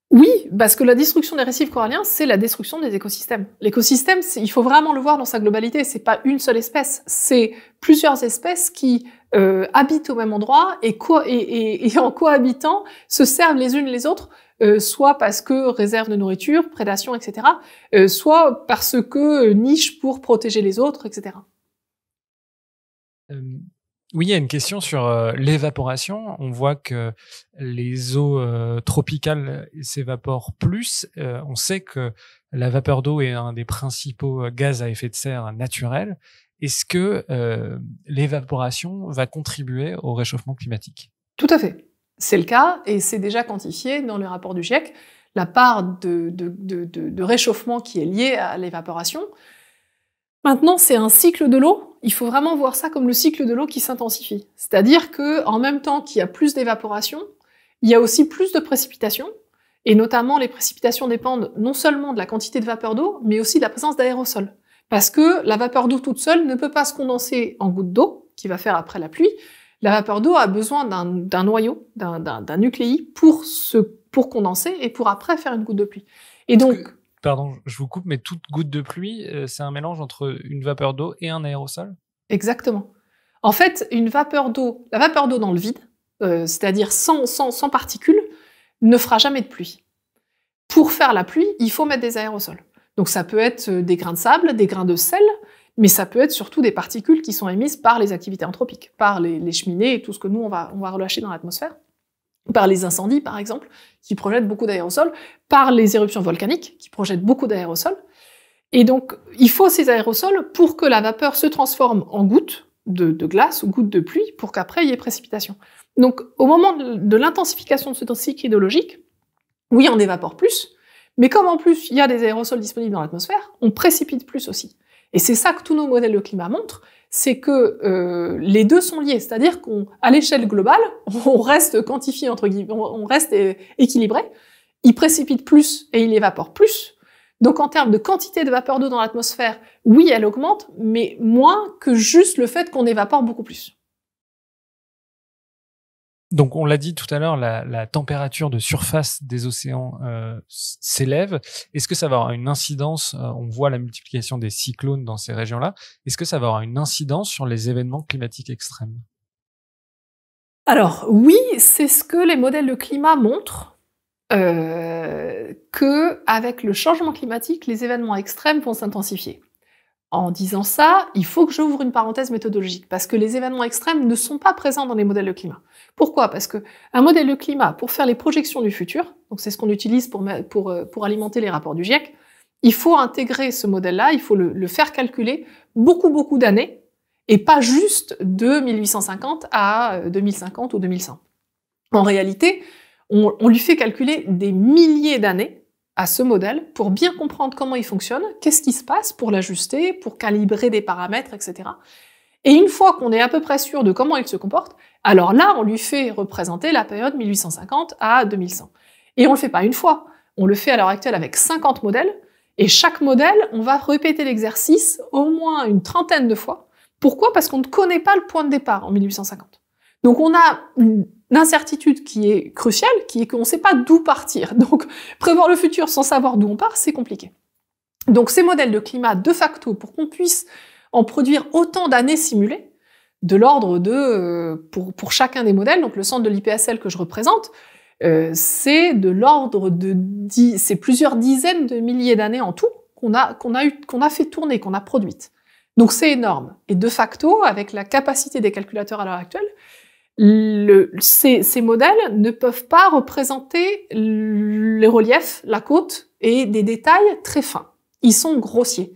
oui, parce que la destruction des récifs coralliens, c'est la destruction des écosystèmes. L'écosystème, il faut vraiment le voir dans sa globalité. C'est pas une seule espèce, c'est plusieurs espèces qui euh, habitent au même endroit et, et, en cohabitant se servent les unes les autres, euh, soit parce que réserve de nourriture, prédation, etc., soit parce que niche pour protéger les autres, etc oui, il y a une question sur l'évaporation. On voit que les eaux tropicales s'évaporent plus. on sait que la vapeur d'eau est un des principaux gaz à effet de serre naturel. Est-ce que l'évaporation va contribuer au réchauffement climatique Tout à fait. C'est le cas et c'est déjà quantifié dans le rapport du GIEC. La part de réchauffement qui est liée à l'évaporation, Maintenant, c'est un cycle de l'eau. Il faut vraiment voir ça comme le cycle de l'eau qui s'intensifie. C'est-à-dire que, en même temps qu'il y a plus d'évaporation, il y a aussi plus de précipitations. Et notamment, les précipitations dépendent non seulement de la quantité de vapeur d'eau, mais aussi de la présence d'aérosols. Parce que la vapeur d'eau toute seule ne peut pas se condenser en gouttes d'eau, qui va faire après la pluie. La vapeur d'eau a besoin d'un noyau, d'un nucléi, pour, se, pour condenser et pour après faire une goutte de pluie. Et donc, pardon, je vous coupe, mais toute goutte de pluie, euh, c'est un mélange entre une vapeur d'eau et un aérosol Exactement. En fait, une vapeur d'eau, la vapeur d'eau dans le vide, euh, c'est-à-dire sans, sans, sans, particules, ne fera jamais de pluie. Pour faire la pluie, il faut mettre des aérosols. Donc ça peut être euh, des grains de sable, des grains de sel, mais ça peut être surtout des particules qui sont émises par les activités anthropiques, par les, les cheminées et tout ce que nous, on va, on va relâcher dans l'atmosphère par les incendies, par exemple, qui projettent beaucoup d'aérosols, par les éruptions volcaniques, qui projettent beaucoup d'aérosols. Et donc, il faut ces aérosols pour que la vapeur se transforme en gouttes de, glace ou gouttes de pluie, pour qu'après, il y ait précipitation. Donc, au moment de, l'intensification de ce cycle hydrologique, oui, on évapore plus, mais comme en plus, il y a des aérosols disponibles dans l'atmosphère, on précipite plus aussi. Et c'est ça que tous nos modèles de climat montrent, c'est que euh, les deux sont liés, c'est-à-dire qu'à l'échelle globale, on reste quantifié entre guillemets, on reste euh, équilibré. Il précipite plus et il évapore plus. Donc en termes de quantité de vapeur d'eau dans l'atmosphère, oui, elle augmente, mais moins que juste le fait qu'on évapore beaucoup plus donc on l'a dit tout à l'heure, la, température de surface des océans euh, s'élève. Est-ce que ça va avoir une incidence euh, On voit la multiplication des cyclones dans ces régions-là. Est-ce que ça va avoir une incidence sur les événements climatiques extrêmes Alors oui, c'est ce que les modèles de climat montrent. Euh, que avec le changement climatique, les événements extrêmes vont s'intensifier. En disant ça, il faut que j'ouvre une parenthèse méthodologique parce que les événements extrêmes ne sont pas présents dans les modèles de climat. Pourquoi Parce que un modèle de climat, pour faire les projections du futur, donc c'est ce qu'on utilise pour, pour, euh, pour, alimenter les rapports du GIEC, il faut intégrer ce modèle-là, il faut le, faire calculer beaucoup, beaucoup d'années et pas juste de 1850 à 2050 euh, ou 2100. En réalité, on lui fait calculer des milliers d'années à ce modèle pour bien comprendre comment il fonctionne, qu'est-ce qui se passe pour l'ajuster, pour calibrer des paramètres, etc. Et une fois qu'on est à peu près sûr de comment il se comporte, alors là, on lui fait représenter la période 1850 à 2100. Et on le fait pas une fois, on le fait à l'heure actuelle avec 50 modèles, et chaque modèle, on va répéter l'exercice au moins une trentaine de fois. Pourquoi Parce qu'on ne connaît pas le point de départ en 1850. Donc on a une L'incertitude qui est cruciale, qui est qu'on ne sait pas d'où partir. Donc, prévoir le futur sans savoir d'où on part, c'est compliqué. Donc, ces modèles de climat, de facto, pour qu'on puisse en produire autant d'années simulées, de l'ordre de, euh, pour, chacun des modèles, donc le centre de l'IPSL que je représente, euh, c'est de l'ordre de dix, c'est plusieurs dizaines de milliers d'années en tout qu'on a, qu'on a, eu, qu'on a fait tourner, qu'on a produite. Donc c'est énorme. Et de facto, avec la capacité des calculateurs à l'heure actuelle, le, ces, modèles ne peuvent pas représenter les reliefs, la côte et des détails très fins. Ils sont grossiers.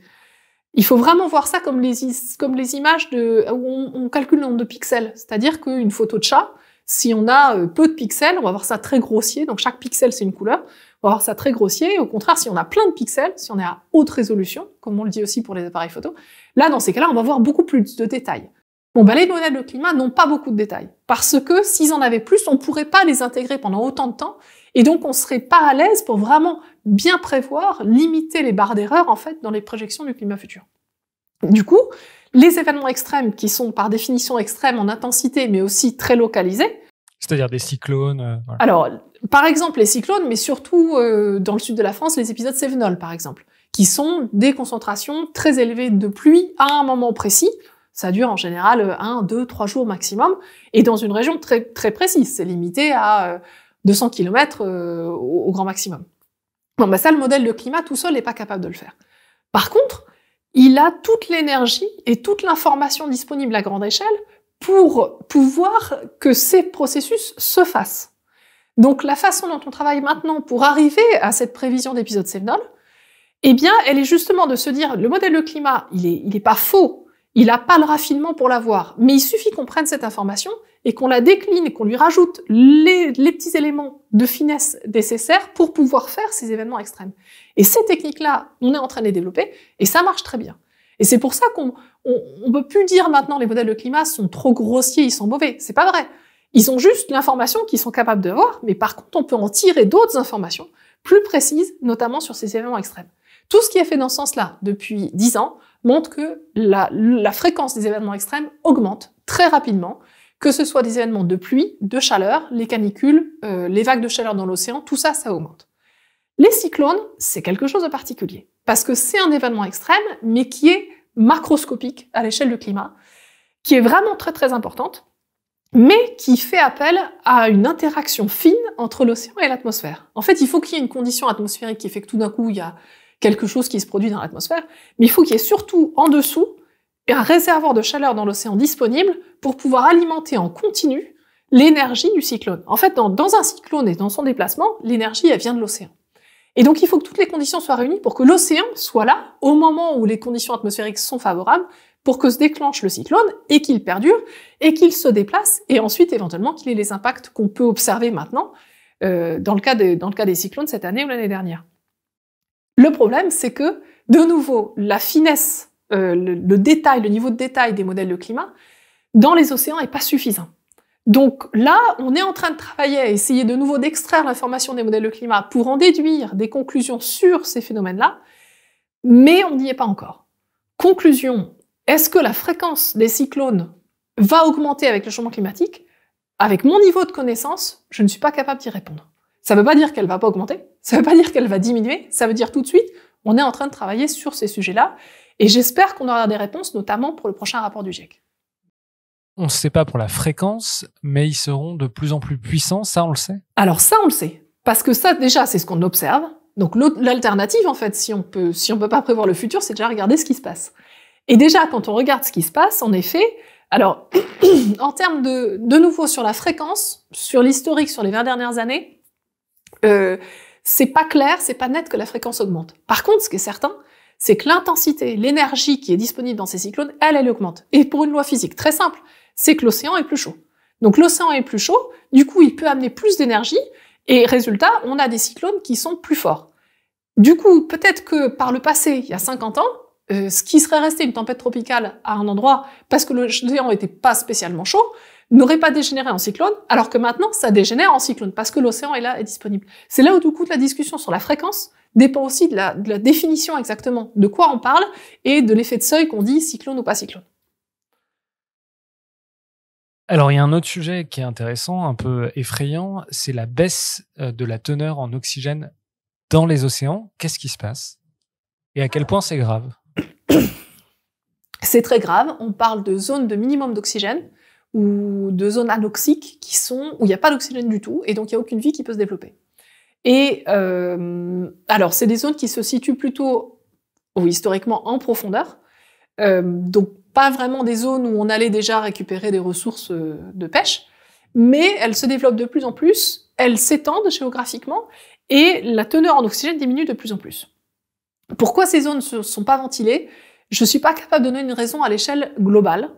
Il faut vraiment voir ça comme les, comme les images de, où on, on calcule le nombre de pixels. C'est-à-dire qu'une photo de chat, si on a euh, peu de pixels, on va voir ça très grossier. Donc chaque pixel, c'est une couleur. On va voir ça très grossier. Au contraire, si on a plein de pixels, si on est à haute résolution, comme on le dit aussi pour les appareils photo, là, dans ces cas-là, on va voir beaucoup plus de détails. Bon, ben, les modèles de climat n'ont pas beaucoup de détails, parce que s'ils en avaient plus, on ne pourrait pas les intégrer pendant autant de temps, et donc on serait pas à l'aise pour vraiment bien prévoir, limiter les barres d'erreur, en fait, dans les projections du climat futur. Du coup, les événements extrêmes, qui sont par définition extrêmes en intensité, mais aussi très localisés, c'est-à-dire des cyclones. Euh, Alors, par exemple, les cyclones, mais surtout euh, dans le sud de la France, les épisodes Cévenol, par exemple, qui sont des concentrations très élevées de pluie à un moment précis, ça dure en général 1, euh, deux, trois jours maximum, et dans une région très, très précise. C'est limité à 200 euh, km euh, au, grand maximum. Bon, bah, ça, le modèle de climat tout seul n'est pas capable de le faire. Par contre, il a toute l'énergie et toute l'information disponible à grande échelle pour pouvoir que ces processus se fassent. Donc la façon dont on travaille maintenant pour arriver à cette prévision d'épisode Sevenol, eh bien, elle est justement de se dire, le modèle de climat, il n'est pas faux il n'a pas le raffinement pour l'avoir, mais il suffit qu'on prenne cette information et qu'on la décline et qu'on lui rajoute les, petits éléments de finesse nécessaires pour pouvoir faire ces événements extrêmes. Et ces techniques-là, on est en train de les développer et ça marche très bien. Et c'est pour ça qu'on ne peut plus dire maintenant les modèles de climat sont trop grossiers, ils sont mauvais. C'est pas vrai. Ils ont juste l'information qu'ils sont capables d'avoir, mais par contre, on peut en tirer d'autres informations plus précises, notamment sur ces événements extrêmes. Tout ce qui est fait dans ce sens-là depuis dix ans, montre que la, fréquence des événements extrêmes augmente très rapidement, que ce soit des événements de pluie, de chaleur, les canicules, euh, les vagues de chaleur dans l'océan, tout ça, ça augmente. Les cyclones, c'est quelque chose de particulier, parce que c'est un événement extrême, mais qui est macroscopique à l'échelle du climat, qui est vraiment très très importante, mais qui fait appel à une interaction fine entre l'océan et l'atmosphère. En fait, il faut qu'il y ait une condition atmosphérique qui fait que tout d'un coup, il y a quelque chose qui se produit dans l'atmosphère, mais il faut qu'il y ait surtout en dessous un réservoir de chaleur dans l'océan disponible pour pouvoir alimenter en continu l'énergie du cyclone. En fait, dans, un cyclone et dans son déplacement, l'énergie, elle vient de l'océan. Et donc, il faut que toutes les conditions soient réunies pour que l'océan soit là au moment où les conditions atmosphériques sont favorables pour que se déclenche le cyclone et qu'il perdure et qu'il se déplace et ensuite, éventuellement, qu'il ait les impacts qu'on peut observer maintenant euh, dans, le cas dans le cas des cyclones cette année ou l'année dernière. Le problème, c'est que, de nouveau, la finesse, euh, le, détail, le niveau de détail des modèles de climat, dans les océans, n'est pas suffisant. Donc là, on est en train de travailler à essayer de nouveau d'extraire l'information des modèles de climat pour en déduire des conclusions sur ces phénomènes-là, mais on n'y est pas encore. Conclusion, est-ce que la fréquence des cyclones va augmenter avec le changement climatique Avec mon niveau de connaissance, je ne suis pas capable d'y répondre. Ça ne veut pas dire qu'elle va pas augmenter, ça ne veut pas dire qu'elle va diminuer, ça veut dire tout de suite, on est en train de travailler sur ces sujets-là, et j'espère qu'on aura des réponses, notamment pour le prochain rapport du GIEC. On ne sait pas pour la fréquence, mais ils seront de plus en plus puissants, ça on le sait Alors ça on le sait, parce que ça déjà c'est ce qu'on observe. Donc l'alternative en fait, si on peut, si on peut pas prévoir le futur, c'est déjà regarder ce qui se passe. Et déjà quand on regarde ce qui se passe, en effet, alors en termes de, de nouveau sur la fréquence, sur l'historique, sur les 20 dernières années, euh, c'est pas clair, c'est pas net que la fréquence augmente. Par contre, ce qui est certain, c'est que l'intensité, l'énergie qui est disponible dans ces cyclones, elle, elle augmente. Et pour une loi physique très simple, c'est que l'océan est plus chaud. Donc l'océan est plus chaud, du coup, il peut amener plus d'énergie, et résultat, on a des cyclones qui sont plus forts. Du coup, peut-être que par le passé, il y a 50 ans, euh, ce qui serait resté une tempête tropicale à un endroit parce que l'océan n'était pas spécialement chaud, n'aurait pas dégénéré en cyclone, alors que maintenant, ça dégénère en cyclone, parce que l'océan est là, est disponible. C'est là où, du coup, la discussion sur la fréquence dépend aussi de la, de la définition exactement de quoi on parle et de l'effet de seuil qu'on dit cyclone ou pas cyclone. Alors, il y a un autre sujet qui est intéressant, un peu effrayant, c'est la baisse euh, de la teneur en oxygène dans les océans. Qu'est-ce qui se passe Et à quel point c'est grave C'est très grave. On parle de zones de minimum d'oxygène ou de zones anoxiques qui sont où il n'y a pas d'oxygène du tout et donc il n'y a aucune vie qui peut se développer. Et euh, alors, c'est des zones qui se situent plutôt ou historiquement en profondeur, euh, donc pas vraiment des zones où on allait déjà récupérer des ressources euh, de pêche, mais elles se développent de plus en plus, elles s'étendent géographiquement et la teneur en oxygène diminue de plus en plus. Pourquoi ces zones ne sont pas ventilées Je ne suis pas capable de donner une raison à l'échelle globale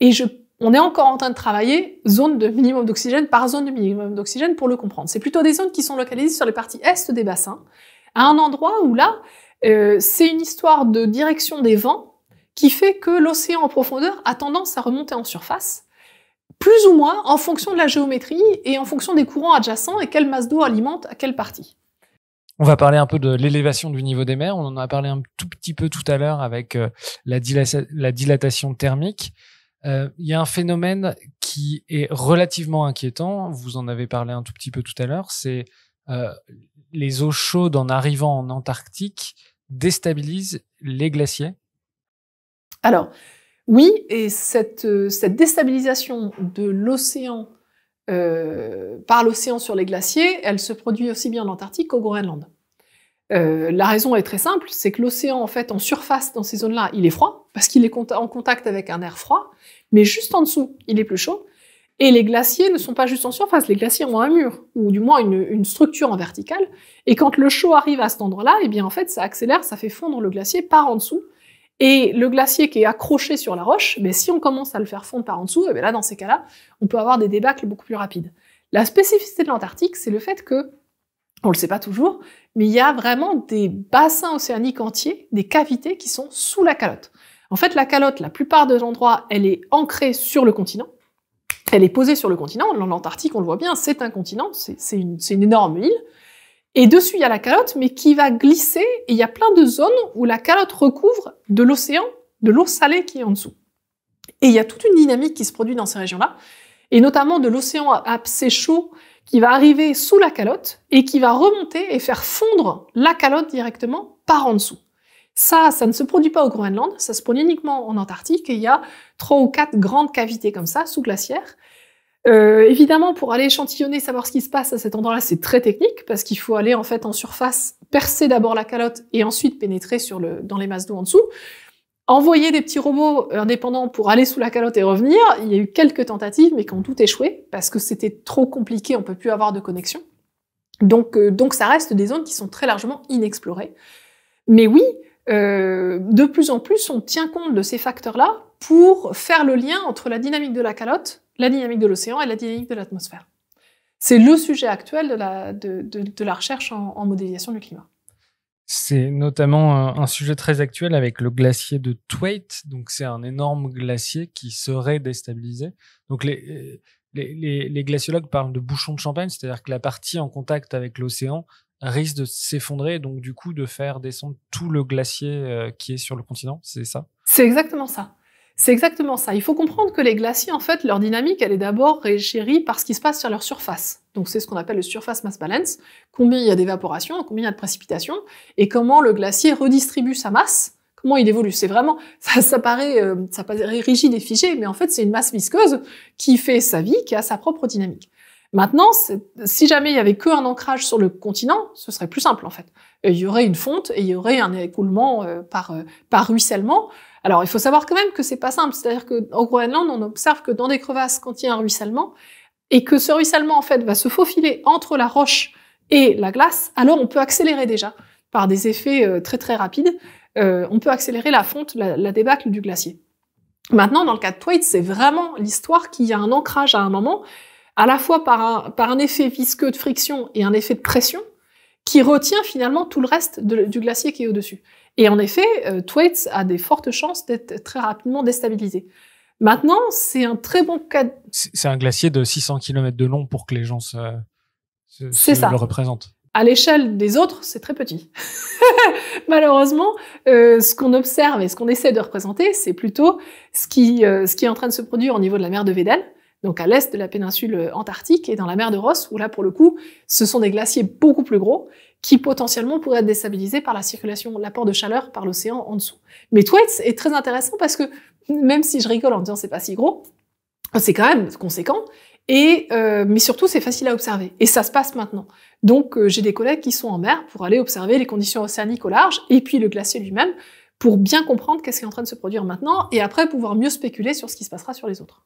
et je on est encore en train de travailler zone de minimum d'oxygène par zone de minimum d'oxygène pour le comprendre. C'est plutôt des zones qui sont localisées sur les parties est des bassins, à un endroit où là, euh, c'est une histoire de direction des vents qui fait que l'océan en profondeur a tendance à remonter en surface, plus ou moins en fonction de la géométrie et en fonction des courants adjacents et quelle masse d'eau alimente à quelle partie. On va parler un peu de l'élévation du niveau des mers. On en a parlé un tout petit peu tout à l'heure avec euh, la dilatation thermique. Euh, il y a un phénomène qui est relativement inquiétant. Vous en avez parlé un tout petit peu tout à l'heure. C'est euh, les eaux chaudes en arrivant en Antarctique déstabilisent les glaciers. Alors, oui, et cette, euh, déstabilisation de l'océan par l'océan sur les glaciers, elle se produit aussi bien en Antarctique qu'au Groenland. la raison est très simple, c'est que l'océan, en fait, en surface dans ces zones-là, il est froid, parce qu'il est en contact avec un air froid, mais juste en dessous, il est plus chaud. Et les glaciers ne sont pas juste en surface, les glaciers ont un mur, ou du moins une, structure en verticale. Et quand le chaud arrive à cet endroit-là, eh bien en fait, ça accélère, ça fait fondre le glacier par en dessous. Et le glacier qui est accroché sur la roche, mais si on commence à le faire fondre par en dessous, eh bien là, dans ces cas-là, on peut avoir des débâcles beaucoup plus rapides. La spécificité de l'Antarctique, c'est le fait que, on le sait pas toujours, mais il y a vraiment des bassins océaniques entiers, des cavités qui sont sous la calotte. En fait, la calotte, la plupart des endroits, elle est ancrée sur le continent. Elle est posée sur le continent. L'Antarctique, on le voit bien, c'est un continent, c'est une, énorme île. Et dessus, il y a la calotte, mais qui va glisser. Et il y a plein de zones où la calotte recouvre de l'océan, de l'eau salée qui est en dessous. Et il y a toute une dynamique qui se produit dans ces régions-là, et notamment de l'océan à chaud qui va arriver sous la calotte et qui va remonter et faire fondre la calotte directement par en dessous. Ça, ça ne se produit pas au Groenland, ça se produit uniquement en Antarctique. Et il y a trois ou quatre grandes cavités comme ça, sous-glaciaires. Euh, évidemment, pour aller échantillonner, savoir ce qui se passe à cet endroit-là, c'est très technique parce qu'il faut aller en fait en surface, percer d'abord la calotte et ensuite pénétrer sur le, dans les masses d'eau en dessous. Envoyer des petits robots indépendants pour aller sous la calotte et revenir, il y a eu quelques tentatives, mais qui ont toutes échoué parce que c'était trop compliqué, on peut plus avoir de connexion. Donc, euh, donc ça reste des zones qui sont très largement inexplorées. Mais oui, euh, de plus en plus, on tient compte de ces facteurs-là pour faire le lien entre la dynamique de la calotte, la dynamique de l'océan et la dynamique de l'atmosphère. C'est le sujet actuel de la, recherche en, modélisation du climat. C'est notamment un sujet très actuel avec le glacier de Thwaites. Donc, c'est un énorme glacier qui serait déstabilisé. Donc, les, euh, les, les glaciologues parlent de bouchon de champagne, c'est-à-dire que la partie en contact avec l'océan risque de s'effondrer, donc du coup de faire descendre tout le glacier euh, qui est sur le continent, c'est ça C'est exactement ça. C'est exactement ça. Il faut comprendre que les glaciers, en fait, leur dynamique, elle est d'abord réchérie par ce qui se passe sur leur surface. Donc c'est ce qu'on appelle le surface mass balance, combien il y a d'évaporation, combien il y a de précipitations, et comment le glacier redistribue sa masse, comment il évolue. C'est vraiment, ça, ça, paraît, euh, ça paraît rigide et figé, mais en fait c'est une masse visqueuse qui fait sa vie, qui a sa propre dynamique. Maintenant, si jamais il y avait qu'un ancrage sur le continent, ce serait plus simple en fait. Il y aurait une fonte et il y aurait un écoulement euh, par, euh, par ruissellement. Alors, il faut savoir quand même que c'est pas simple. C'est-à-dire qu'au Groenland, on observe que dans des crevasses, quand il y a un ruissellement, et que ce ruissellement, en fait, va se faufiler entre la roche et la glace, alors on peut accélérer déjà, par des effets euh, très très rapides, on peut accélérer la fonte, la, débâcle du glacier. Maintenant, dans le cas de Thwaites, c'est vraiment l'histoire qu'il y a un ancrage à un moment, à la fois par un, par un effet visqueux de friction et un effet de pression qui retient finalement tout le reste du glacier qui est au-dessus. Et en effet, euh, a des fortes chances d'être très rapidement déstabilisé. Maintenant, c'est un très bon cas. C'est un glacier de 600 km de long pour que les gens se, se, ça. le représentent. À l'échelle des autres, c'est très petit. Malheureusement, euh, ce qu'on observe et ce qu'on essaie de représenter, c'est plutôt ce qui, euh, ce qui est en train de se produire au niveau de la mer de Védel, donc à l'est de la péninsule antarctique et dans la mer de Ross, où là, pour le coup, ce sont des glaciers beaucoup plus gros qui potentiellement pourraient être déstabilisés par la circulation, l'apport de chaleur par l'océan en dessous. Mais Thwaites est très intéressant parce que même si je rigole en disant c'est pas si gros, c'est quand même conséquent. Et euh, mais surtout, c'est facile à observer. Et ça se passe maintenant. Donc, euh, j'ai des collègues qui sont en mer pour aller observer les conditions océaniques au large et puis le glacier lui-même pour bien comprendre qu'est-ce qui est en train de se produire maintenant et après pouvoir mieux spéculer sur ce qui se passera sur les autres.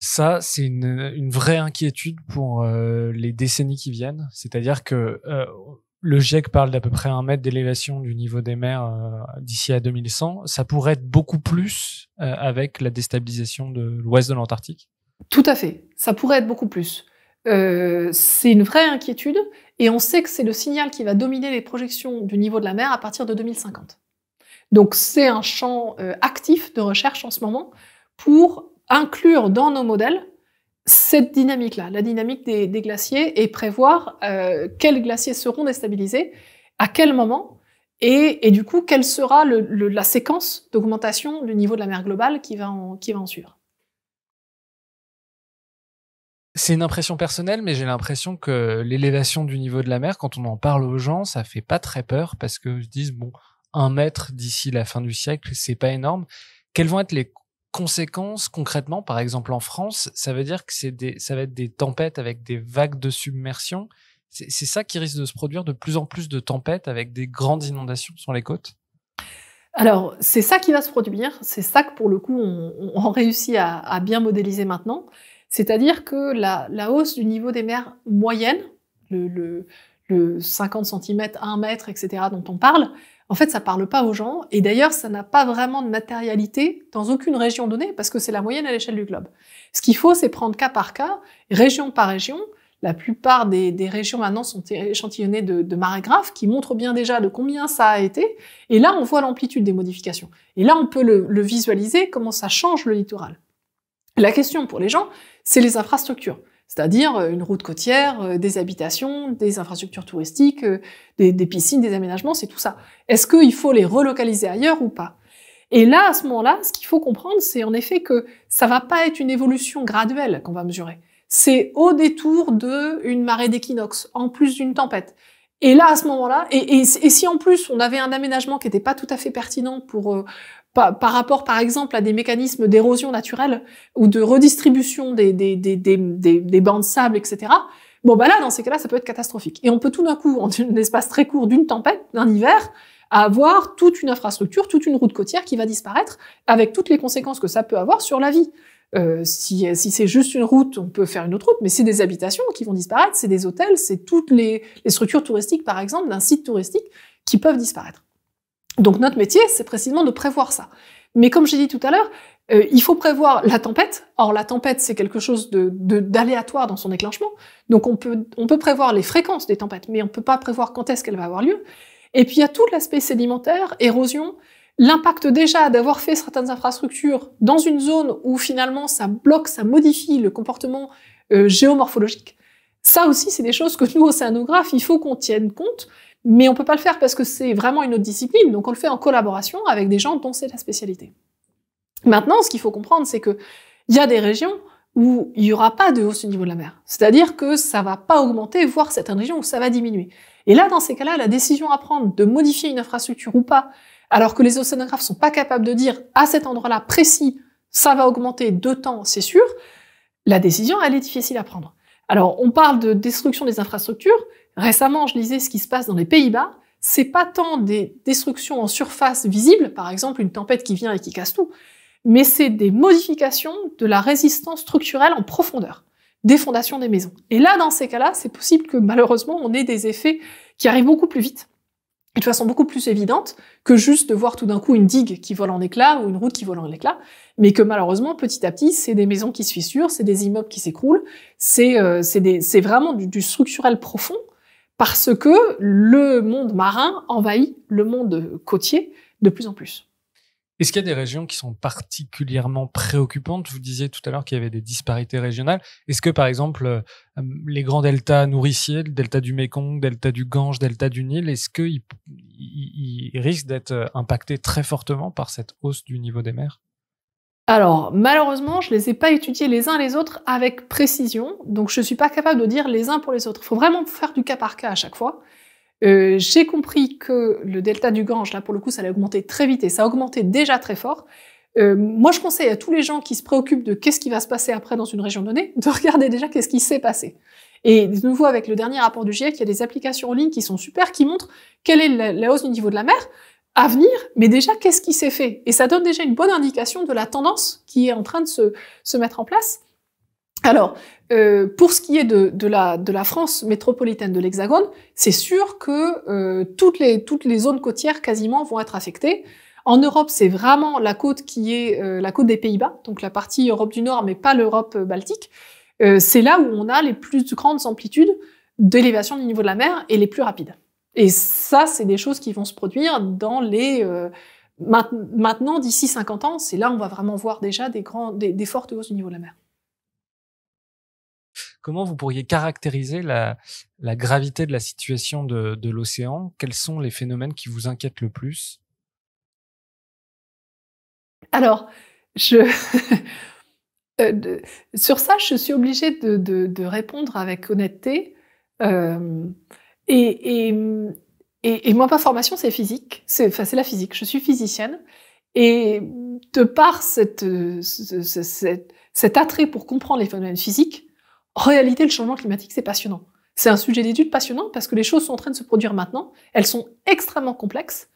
Ça, c'est une, vraie inquiétude pour euh, les décennies qui viennent. C'est-à-dire que euh, le GIEC parle d'à peu près un mètre d'élévation du niveau des mers euh, d'ici à 2100. Ça pourrait être beaucoup plus avec la déstabilisation de l'ouest de l'Antarctique. Tout à fait. Ça pourrait être beaucoup plus. c'est une vraie inquiétude et on sait que c'est le signal qui va dominer les projections du niveau de la mer à partir de 2050. Donc c'est un champ actif de recherche en ce moment pour inclure dans nos modèles cette dynamique-là, la dynamique des, glaciers, et prévoir euh, quels glaciers seront déstabilisés, à quel moment, et, du coup, quelle sera la séquence d'augmentation du niveau de la mer globale qui va en, qui va en suivre. C'est une impression personnelle, mais j'ai l'impression que l'élévation du niveau de la mer, quand on en parle aux gens, ça fait pas très peur parce que se disent bon, un mètre d'ici la fin du siècle, c'est pas énorme. Quelles vont être les conséquences, concrètement, par exemple en France, ça veut dire que ça va être des tempêtes avec des vagues de submersion. C'est ça qui risque de se produire de plus en plus de tempêtes avec des grandes inondations sur les côtes alors, c'est ça qui va se produire, c'est ça que pour le coup on, réussit à, bien modéliser maintenant, c'est-à-dire que la, hausse du niveau des mers moyenne, le, 50 cm, 1 mètre, etc., dont on parle, en fait, ça parle pas aux gens. Et d'ailleurs, ça n'a pas vraiment de matérialité dans aucune région donnée parce que c'est la moyenne à l'échelle du globe. Ce qu'il faut, c'est prendre cas par cas, région par région. La plupart des, régions maintenant sont échantillonnées de, de marégraphes qui montrent bien déjà de combien ça a été. Et là, on voit l'amplitude des modifications. Et là, on peut le visualiser, comment ça change le littoral. La question pour les gens, c'est les infrastructures c'est-à-dire euh, une route côtière, euh, des habitations, des infrastructures touristiques, euh, des, piscines, des aménagements, c'est tout ça. Est-ce qu'il faut les relocaliser ailleurs ou pas Et là, à ce moment-là, ce qu'il faut comprendre, c'est en effet que ça va pas être une évolution graduelle qu'on va mesurer. C'est au détour de une marée d'équinoxe, en plus d'une tempête. Et là, à ce moment-là, et, et, si en plus on avait un aménagement qui n'était pas tout à fait pertinent pour par, rapport, par exemple, à des mécanismes d'érosion naturelle ou de redistribution des, des, des, bancs de sable, etc. Bon, bah là, dans ces cas-là, ça peut être catastrophique. Et on peut tout d'un coup, en un espace très court d'une tempête, d'un hiver, avoir toute une infrastructure, toute une route côtière qui va disparaître, avec toutes les conséquences que ça peut avoir sur la vie. Euh, si, c'est juste une route, on peut faire une autre route, mais c'est des habitations qui vont disparaître, c'est des hôtels, c'est toutes les structures touristiques, par exemple, d'un site touristique qui peuvent disparaître. Donc notre métier, c'est précisément de prévoir ça. Mais comme j'ai dit tout à l'heure, euh, il faut prévoir la tempête. Or, la tempête, c'est quelque chose d'aléatoire de, dans son déclenchement. Donc, on peut, prévoir les fréquences des tempêtes, mais on ne peut pas prévoir quand est-ce qu'elle va avoir lieu. Et puis, il y a tout l'aspect sédimentaire, érosion, l'impact déjà d'avoir fait certaines infrastructures dans une zone où finalement ça bloque, ça modifie le comportement euh, géomorphologique. Ça aussi, c'est des choses que nous, océanographes, il faut qu'on tienne compte mais on peut pas le faire parce que c'est vraiment une autre discipline, donc on le fait en collaboration avec des gens dont c'est la spécialité. Maintenant, ce qu'il faut comprendre, c'est que il y a des régions où il n'y aura pas de hausse du niveau de la mer. C'est-à-dire que ça va pas augmenter, voire certaines régions où ça va diminuer. Et là, dans ces cas-là, la décision à prendre de modifier une infrastructure ou pas, alors que les océanographes sont pas capables de dire à cet endroit-là précis, ça va augmenter de temps, c'est sûr, la décision, elle est difficile à prendre. Alors, on parle de destruction des infrastructures. Récemment, je lisais ce qui se passe dans les Pays-Bas. C'est pas tant des destructions en surface visibles, par exemple une tempête qui vient et qui casse tout, mais c'est des modifications de la résistance structurelle en profondeur des fondations des maisons. Et là, dans ces cas-là, c'est possible que malheureusement, on ait des effets qui arrivent beaucoup plus vite et de façon beaucoup plus évidente que juste de voir tout d'un coup une digue qui vole en éclats ou une route qui vole en éclats, mais que malheureusement, petit à petit, c'est des maisons qui se fissurent, c'est des immeubles qui s'écroulent, c'est euh, vraiment du structurel profond parce que le monde marin envahit le monde côtier de plus en plus. Est-ce qu'il y a des régions qui sont particulièrement préoccupantes Vous disiez tout à l'heure qu'il y avait des disparités régionales. Est-ce que, par exemple, euh, les grands deltas nourriciers, le delta du Mékong, delta du Gange, delta du Nil, est-ce qu'ils risquent d'être impactés très fortement par cette hausse du niveau des mers alors, malheureusement, je ne les ai pas étudiés les uns les autres avec précision, donc je ne suis pas capable de dire les uns pour les autres. Il faut vraiment faire du cas par cas à chaque fois. Euh, j'ai compris que le delta du Gange, là, pour le coup, ça allait augmenter très vite et ça a augmenté déjà très fort. Euh, moi, je conseille à tous les gens qui se préoccupent de qu'est-ce qui va se passer après dans une région donnée, de regarder déjà qu'est-ce qui s'est passé. Et de nouveau, avec le dernier rapport du GIEC, il y a des applications en ligne qui sont super, qui montrent quelle est la hausse du niveau de la mer à venir, mais déjà, qu'est-ce qui s'est fait Et ça donne déjà une bonne indication de la tendance qui est en train de se, se mettre en place. Alors, euh, pour ce qui est de, de, la, de la France métropolitaine de l'Hexagone, c'est sûr que euh, toutes, les, toutes les zones côtières quasiment vont être affectées. En Europe, c'est vraiment la côte qui est euh, la côte des Pays-Bas, donc la partie Europe du Nord, mais pas l'Europe euh, baltique. Euh, c'est là où on a les plus grandes amplitudes d'élévation du niveau de la mer et les plus rapides. Et ça, c'est des choses qui vont se produire dans les... Euh, maintenant, d'ici 50 ans, c'est là on va vraiment voir déjà des, grands, des, fortes hausses au niveau de la mer. Comment vous pourriez caractériser la, gravité de la situation de, l'océan Quels sont les phénomènes qui vous inquiètent le plus Alors, je... Euh, sur ça, je suis obligée de, répondre avec honnêteté. Euh, et, moi, ma formation, c'est physique. C'est, la physique. Je suis physicienne. Et de par cette, cet attrait pour comprendre les phénomènes physiques, en réalité, le changement climatique, c'est passionnant. C'est un sujet d'étude passionnant parce que les choses sont en train de se produire maintenant. Elles sont extrêmement complexes.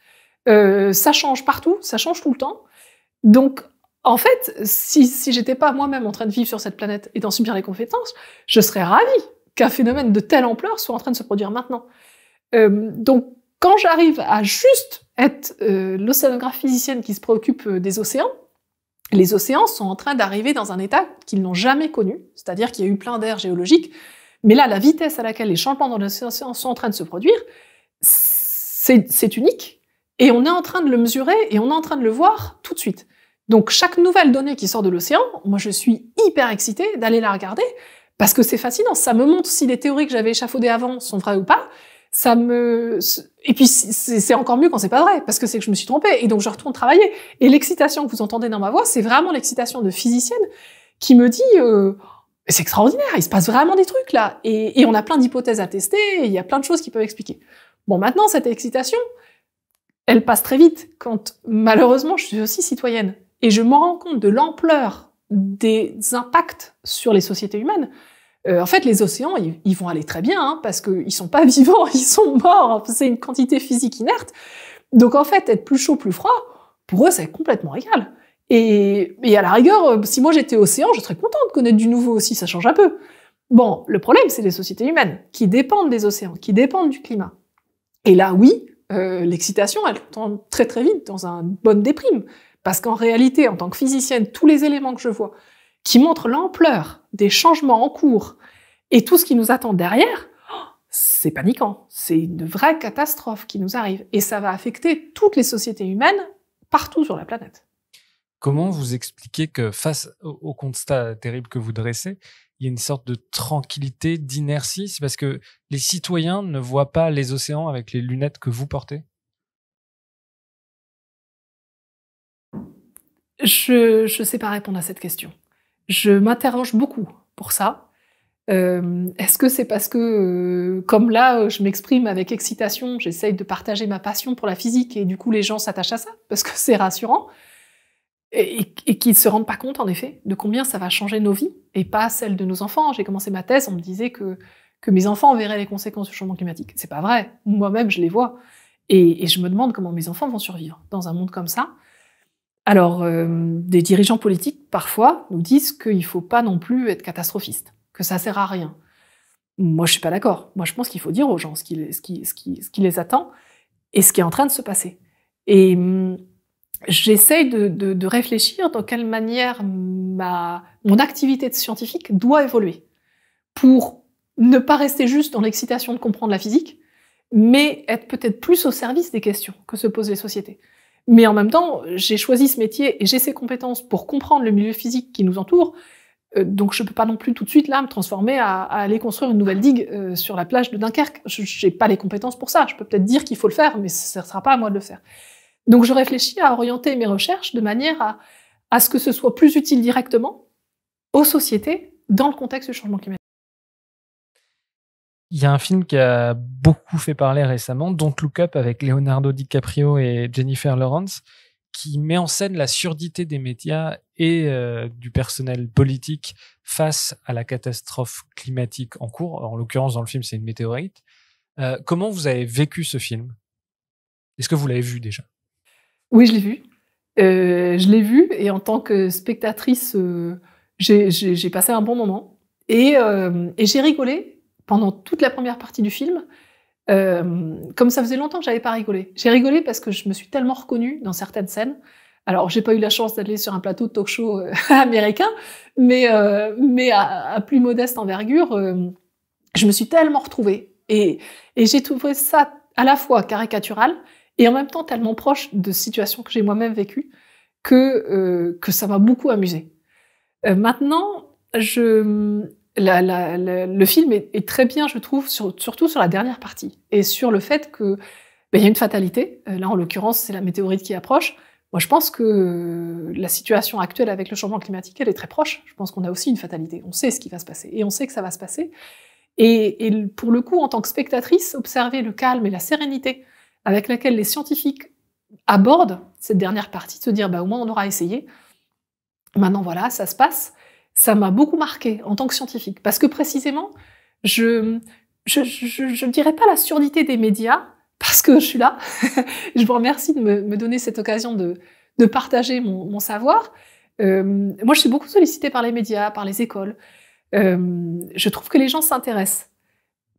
Euh, ça change partout, ça change tout le temps. Donc, en fait, si, si j'étais pas moi-même en train de vivre sur cette planète et d'en subir les compétences, je serais ravie qu'un phénomène de telle ampleur soit en train de se produire maintenant. Euh, donc, quand j'arrive à juste être euh, l'océanographe physicienne qui se préoccupe euh, des océans, les océans sont en train d'arriver dans un état qu'ils n'ont jamais connu, c'est-à-dire qu'il y a eu plein d'air géologique, mais là, la vitesse à laquelle les changements dans les océans sont en train de se produire, c'est unique, et on est en train de le mesurer, et on est en train de le voir tout de suite. Donc chaque nouvelle donnée qui sort de l'océan, moi je suis hyper excitée d'aller la regarder, parce que c'est fascinant, ça me montre si les théories que j'avais échafaudées avant sont vraies ou pas. Ça me et puis c'est encore mieux quand c'est pas vrai parce que c'est que je me suis trompée et donc je retourne travailler. Et l'excitation que vous entendez dans ma voix, c'est vraiment l'excitation de physicienne qui me dit euh, c'est extraordinaire, il se passe vraiment des trucs là et, on a plein d'hypothèses à tester, et il y a plein de choses qui peuvent expliquer. Bon, maintenant cette excitation, elle passe très vite quand malheureusement je suis aussi citoyenne et je me rends compte de l'ampleur des impacts sur les sociétés humaines. Euh, en fait, les océans, ils, vont aller très bien, hein, parce qu'ils sont pas vivants, ils sont morts, c'est une quantité physique inerte. Donc en fait, être plus chaud, plus froid, pour eux, c'est complètement égal. Et, à la rigueur, euh, si moi j'étais océan, je serais contente, de connaître du nouveau aussi, ça change un peu. Bon, le problème, c'est les sociétés humaines, qui dépendent des océans, qui dépendent du climat. Et là, oui, euh, l'excitation, elle tombe très très vite dans un bonne déprime. Parce qu'en réalité, en tant que physicienne, tous les éléments que je vois qui montrent l'ampleur des changements en cours et tout ce qui nous attend derrière, c'est paniquant. C'est une vraie catastrophe qui nous arrive. Et ça va affecter toutes les sociétés humaines partout sur la planète. Comment vous expliquez que face au constat terrible que vous dressez, il y a une sorte de tranquillité, d'inertie C'est parce que les citoyens ne voient pas les océans avec les lunettes que vous portez Je ne sais pas répondre à cette question. Je m'interroge beaucoup pour ça. Euh, est-ce que c'est parce que, euh, comme là, euh, je m'exprime avec excitation, j'essaye de partager ma passion pour la physique et du coup les gens s'attachent à ça parce que c'est rassurant et, qu'ils ne se rendent pas compte, en effet, de combien ça va changer nos vies et pas celle de nos enfants. J'ai commencé ma thèse, on me disait que, que mes enfants verraient les conséquences du changement climatique. C'est pas vrai. Moi-même, je les vois. et, je me demande comment mes enfants vont survivre dans un monde comme ça. Alors, euh, des dirigeants politiques, parfois, nous disent qu'il ne faut pas non plus être catastrophiste, que ça sert à rien. Moi, je suis pas d'accord. Moi, je pense qu'il faut dire aux gens ce qui, les attend et ce qui est en train de se passer. Et hum, j'essaye de, réfléchir dans quelle manière mon activité de scientifique doit évoluer pour ne pas rester juste dans l'excitation de comprendre la physique, mais être peut-être plus au service des questions que se posent les sociétés. Mais en même temps, j'ai choisi ce métier et j'ai ces compétences pour comprendre le milieu physique qui nous entoure. Euh, donc je peux pas non plus tout de suite là me transformer à, aller construire une nouvelle digue euh, sur la plage de Dunkerque. Je n'ai pas les compétences pour ça. Je peux peut-être dire qu'il faut le faire, mais ce ne sera pas à moi de le faire. Donc je réfléchis à orienter mes recherches de manière à, à ce que ce soit plus utile directement aux sociétés dans le contexte du changement climatique. Il y a un film qui a beaucoup fait parler récemment, Don't Look Up, avec Leonardo DiCaprio et Jennifer Lawrence, qui met en scène la surdité des médias et euh, du personnel politique face à la catastrophe climatique en cours. En l'occurrence, dans le film, c'est une météorite. Euh, comment vous avez vécu ce film Est-ce que vous l'avez vu déjà Oui, je l'ai vu. Euh, je l'ai vu et en tant que spectatrice, j'ai passé un bon moment. Et, et j'ai rigolé pendant toute la première partie du film, euh, comme ça faisait longtemps que j'avais pas rigolé. J'ai rigolé parce que je me suis tellement reconnue dans certaines scènes. Alors, j'ai pas eu la chance d'aller sur un plateau de talk-show euh, américain, mais euh, mais à, plus modeste envergure, je me suis tellement retrouvée et, et j'ai trouvé ça à la fois caricatural et en même temps tellement proche de situations que j'ai moi-même vécues que que ça m'a beaucoup amusée. maintenant, je le film est, très bien, je trouve, surtout sur la dernière partie et sur le fait que ben, il y a une fatalité. Euh, là, en l'occurrence, c'est la météorite qui approche. Moi, je pense que euh, la situation actuelle avec le changement climatique, elle est très proche. Je pense qu'on a aussi une fatalité. On sait ce qui va se passer et on sait que ça va se passer. Et, pour le coup, en tant que spectatrice, observer le calme et la sérénité avec laquelle les scientifiques abordent cette dernière partie, de se dire, bah, au moins, on aura essayé. Maintenant, voilà, ça se passe ça m'a beaucoup marqué en tant que scientifique. Parce que précisément, je je, je, je dirais pas la surdité des médias, parce que je suis là. je vous remercie de me, me donner cette occasion de, de partager mon, mon savoir. Euh, moi, je suis beaucoup sollicitée par les médias, par les écoles. Euh, je trouve que les gens s'intéressent.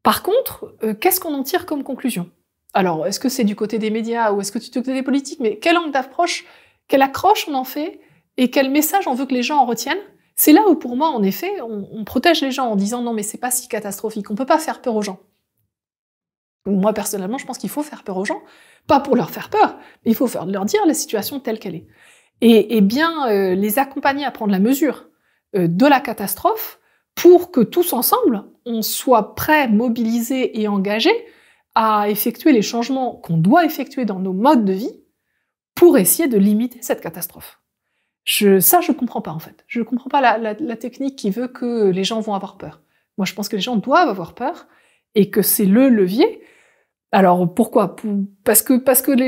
Par contre, euh, qu'est-ce qu'on en tire comme conclusion Alors, est-ce que c'est du côté des médias ou est-ce que du côté des politiques Mais quel angle d'approche, quelle accroche on en fait et quel message on veut que les gens en retiennent c'est là où, pour moi, en effet, on, protège les gens en disant non, mais c'est pas si catastrophique, on peut pas faire peur aux gens. Moi, personnellement, je pense qu'il faut faire peur aux gens, pas pour leur faire peur, mais il faut leur dire la situation telle qu'elle est. Et, bien euh, les accompagner à prendre la mesure euh, de la catastrophe pour que tous ensemble, on soit prêts, mobilisés et engagés à effectuer les changements qu'on doit effectuer dans nos modes de vie pour essayer de limiter cette catastrophe ça, je comprends pas en fait. Je ne comprends pas la, technique qui veut que les gens vont avoir peur. Moi, je pense que les gens doivent avoir peur et que c'est le levier. Alors pourquoi Parce que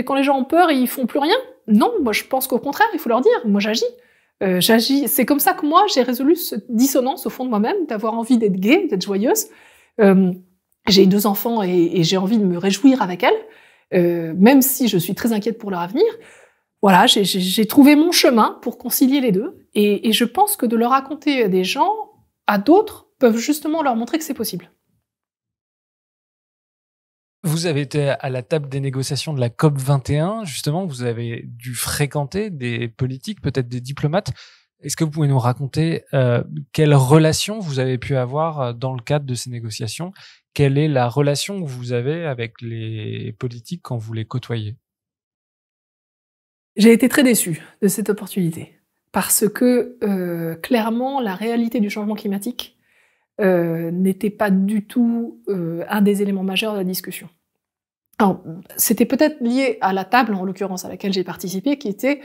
quand les gens ont peur, ils font plus rien Non, moi je pense qu'au contraire, il faut leur dire. Moi, j'agis. Euh, j'agis. C'est comme ça que moi j'ai résolu cette dissonance au fond de moi-même, d'avoir envie d'être gay, d'être joyeuse. Euh, j'ai deux enfants et, j'ai envie de me réjouir avec elles, euh, même si je suis très inquiète pour leur avenir voilà, j'ai trouvé mon chemin pour concilier les deux. Et, je pense que de leur raconter des gens, à d'autres, peuvent justement leur montrer que c'est possible. Vous avez été à la table des négociations de la COP 21, justement, vous avez dû fréquenter des politiques, peut-être des diplomates. Est-ce que vous pouvez nous raconter euh, quelle relation vous avez pu avoir euh, dans le cadre de ces négociations Quelle est la relation que vous avez avec les politiques quand vous les côtoyez j'ai été très déçue de cette opportunité parce que euh, clairement la réalité du changement climatique euh, n'était pas du tout euh, un des éléments majeurs de la discussion. Alors c'était peut-être lié à la table en l'occurrence à laquelle j'ai participé, qui était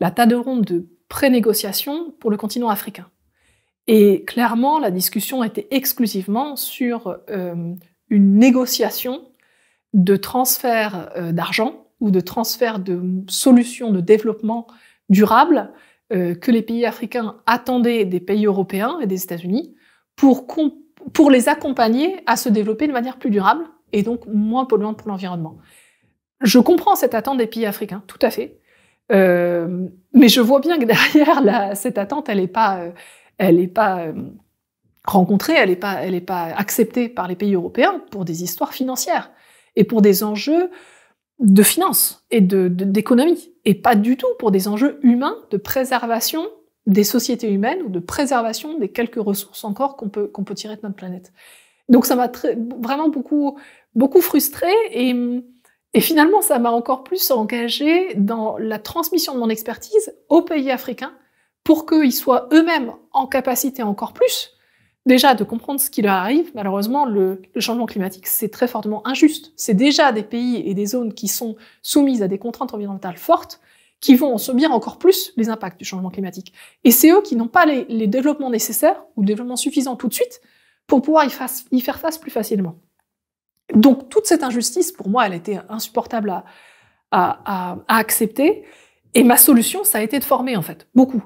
la table ronde de pré-négociation pour le continent africain. Et clairement, la discussion était exclusivement sur une négociation de transfert d'argent ou de transfert de solutions de développement durable euh, que les pays africains attendaient des pays européens et des États-Unis pour, pour les accompagner à se développer de manière plus durable et donc moins polluante pour l'environnement. Je comprends cette attente des pays africains, tout à fait, euh, mais je vois bien que derrière cette attente, elle n'est euh, pas, elle pas rencontrée, elle n'est pas, elle pas acceptée par les pays européens pour des histoires financières et pour des enjeux de finances et d'économie, et pas du tout pour des enjeux humains de préservation des sociétés humaines ou de préservation des quelques ressources encore qu'on peut, qu'on peut tirer de notre planète. Donc ça m'a vraiment beaucoup, beaucoup frustré et, et finalement ça m'a encore plus engagé dans la transmission de mon expertise aux pays africains pour qu'ils soient eux-mêmes en capacité encore plus déjà de comprendre ce qui leur arrive. Malheureusement, le, changement climatique, c'est très fortement injuste. C'est déjà des pays et des zones qui sont soumises à des contraintes environnementales fortes qui vont en subir encore plus les impacts du changement climatique. Et c'est eux qui n'ont pas les, développements nécessaires ou le développement suffisant tout de suite pour pouvoir y, y, faire face plus facilement. Donc toute cette injustice, pour moi, elle était insupportable à accepter. Et ma solution, ça a été de former, en fait, beaucoup.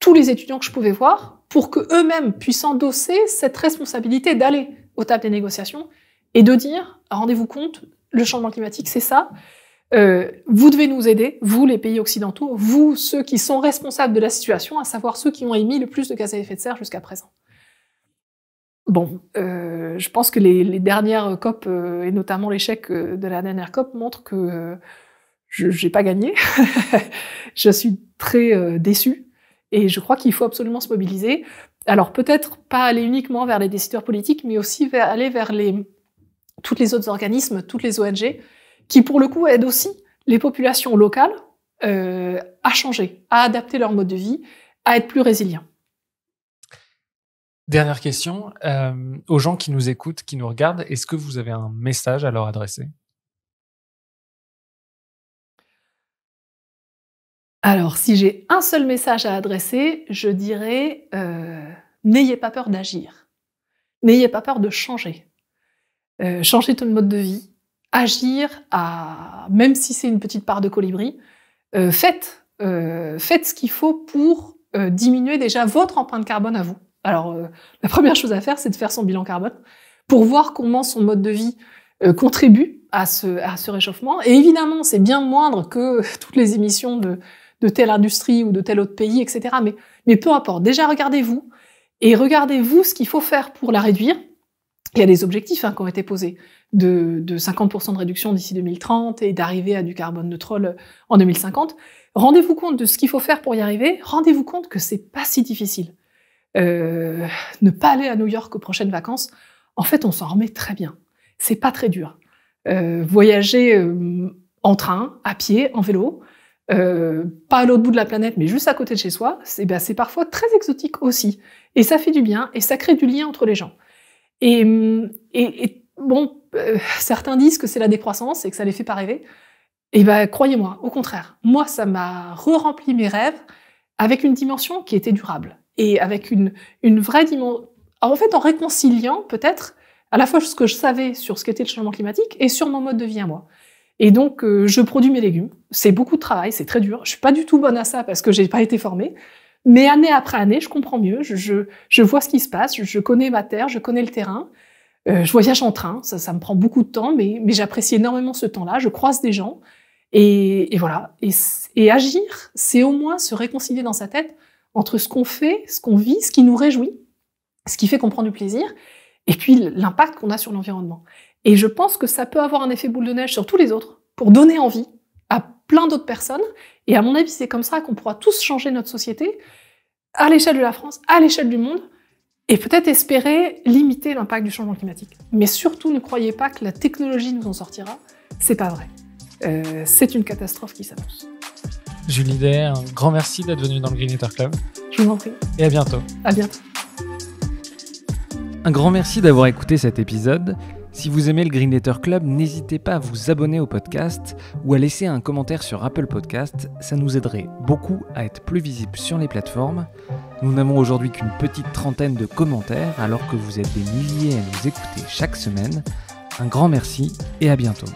Tous les étudiants que je pouvais voir, pour que eux-mêmes puissent endosser cette responsabilité d'aller aux tables des négociations et de dire rendez-vous compte, le changement climatique, c'est ça. Euh, vous devez nous aider, vous les pays occidentaux, vous ceux qui sont responsables de la situation, à savoir ceux qui ont émis le plus de gaz à effet de serre jusqu'à présent. Bon, euh, je pense que les, dernières COP, euh, et notamment l'échec de la dernière COP, montrent que je n'ai pas gagné. je suis très déçue et je crois qu'il faut absolument se mobiliser. Alors peut-être pas aller uniquement vers les décideurs politiques, mais aussi aller vers les, toutes les autres organismes, toutes les ONG, qui pour le coup aident aussi les populations locales euh, à changer, à adapter leur mode de vie, à être plus résilients. Dernière question, euh, aux gens qui nous écoutent, qui nous regardent, est-ce que vous avez un message à leur adresser Alors, si j'ai un seul message à adresser, je dirais euh, n'ayez pas peur d'agir. N'ayez pas peur de changer. Euh, changer ton mode de vie. Agir à, même si c'est une petite part de colibri, euh, faites, euh, faites ce qu'il faut pour diminuer déjà votre empreinte carbone à vous. Alors, la première chose à faire, c'est de faire son bilan carbone pour voir comment son mode de vie contribue à à ce réchauffement. Et évidemment, c'est bien moindre que toutes les émissions de, de telle industrie ou de tel autre pays, etc. Mais, peu importe. Déjà, regardez-vous et regardez-vous ce qu'il faut faire pour la réduire. Il y a des objectifs hein, qui ont été posés de, 50% de réduction d'ici 2030 et d'arriver à du carbone neutre en 2050. Rendez-vous compte de ce qu'il faut faire pour y arriver. Rendez-vous compte que c'est pas si difficile. Euh, ne pas aller à New York aux prochaines vacances, en fait, on s'en remet très bien. C'est pas très dur. Euh, voyager euh, en train, à pied, en vélo, euh, pas à l'autre bout de la planète, mais juste à côté de chez soi, bah, c'est parfois très exotique aussi. Et ça fait du bien et ça crée du lien entre les gens. Et, mm, bon, euh, certains disent que c'est la décroissance et que ça les fait pas rêver. Et eh ben, bah, croyez-moi, au contraire, moi, ça m'a re-rempli mes rêves avec une dimension qui était durable et avec une, vraie dimension. En fait, en réconciliant peut-être à la fois ce que je savais sur ce qu'était le changement climatique et sur mon mode de vie à moi. Et donc, euh, je produis mes légumes. C'est beaucoup de travail, c'est très dur. Je suis pas du tout bonne à ça parce que j'ai pas été formée. Mais année après année, je comprends mieux. Je, vois ce qui se passe. Je, connais ma terre, je connais le terrain. Euh, je voyage en train. Ça, me prend beaucoup de temps, mais, j'apprécie énormément ce temps-là. Je croise des gens. Et, voilà. Et, et agir, c'est au moins se réconcilier dans sa tête entre ce qu'on fait, ce qu'on vit, ce qui nous réjouit, ce qui fait qu'on prend du plaisir, et puis l'impact qu'on a sur l'environnement. Et je pense que ça peut avoir un effet boule de neige sur tous les autres, pour donner envie à plein d'autres personnes. Et à mon avis, c'est comme ça qu'on pourra tous changer notre société, à l'échelle de la France, à l'échelle du monde, et peut-être espérer limiter l'impact du changement climatique. Mais surtout, ne croyez pas que la technologie nous en sortira. C'est pas vrai. Euh, c'est une catastrophe qui s'annonce. Julie Day, un grand merci d'être venue dans le Green Club. Je vous en prie. Et à bientôt. À bientôt. Un grand merci d'avoir écouté cet épisode. Si vous aimez le Green Letter Club, n'hésitez pas à vous abonner au podcast ou à laisser un commentaire sur Apple Podcast, ça nous aiderait beaucoup à être plus visibles sur les plateformes. Nous n'avons aujourd'hui qu'une petite trentaine de commentaires alors que vous êtes des milliers à nous écouter chaque semaine. Un grand merci et à bientôt.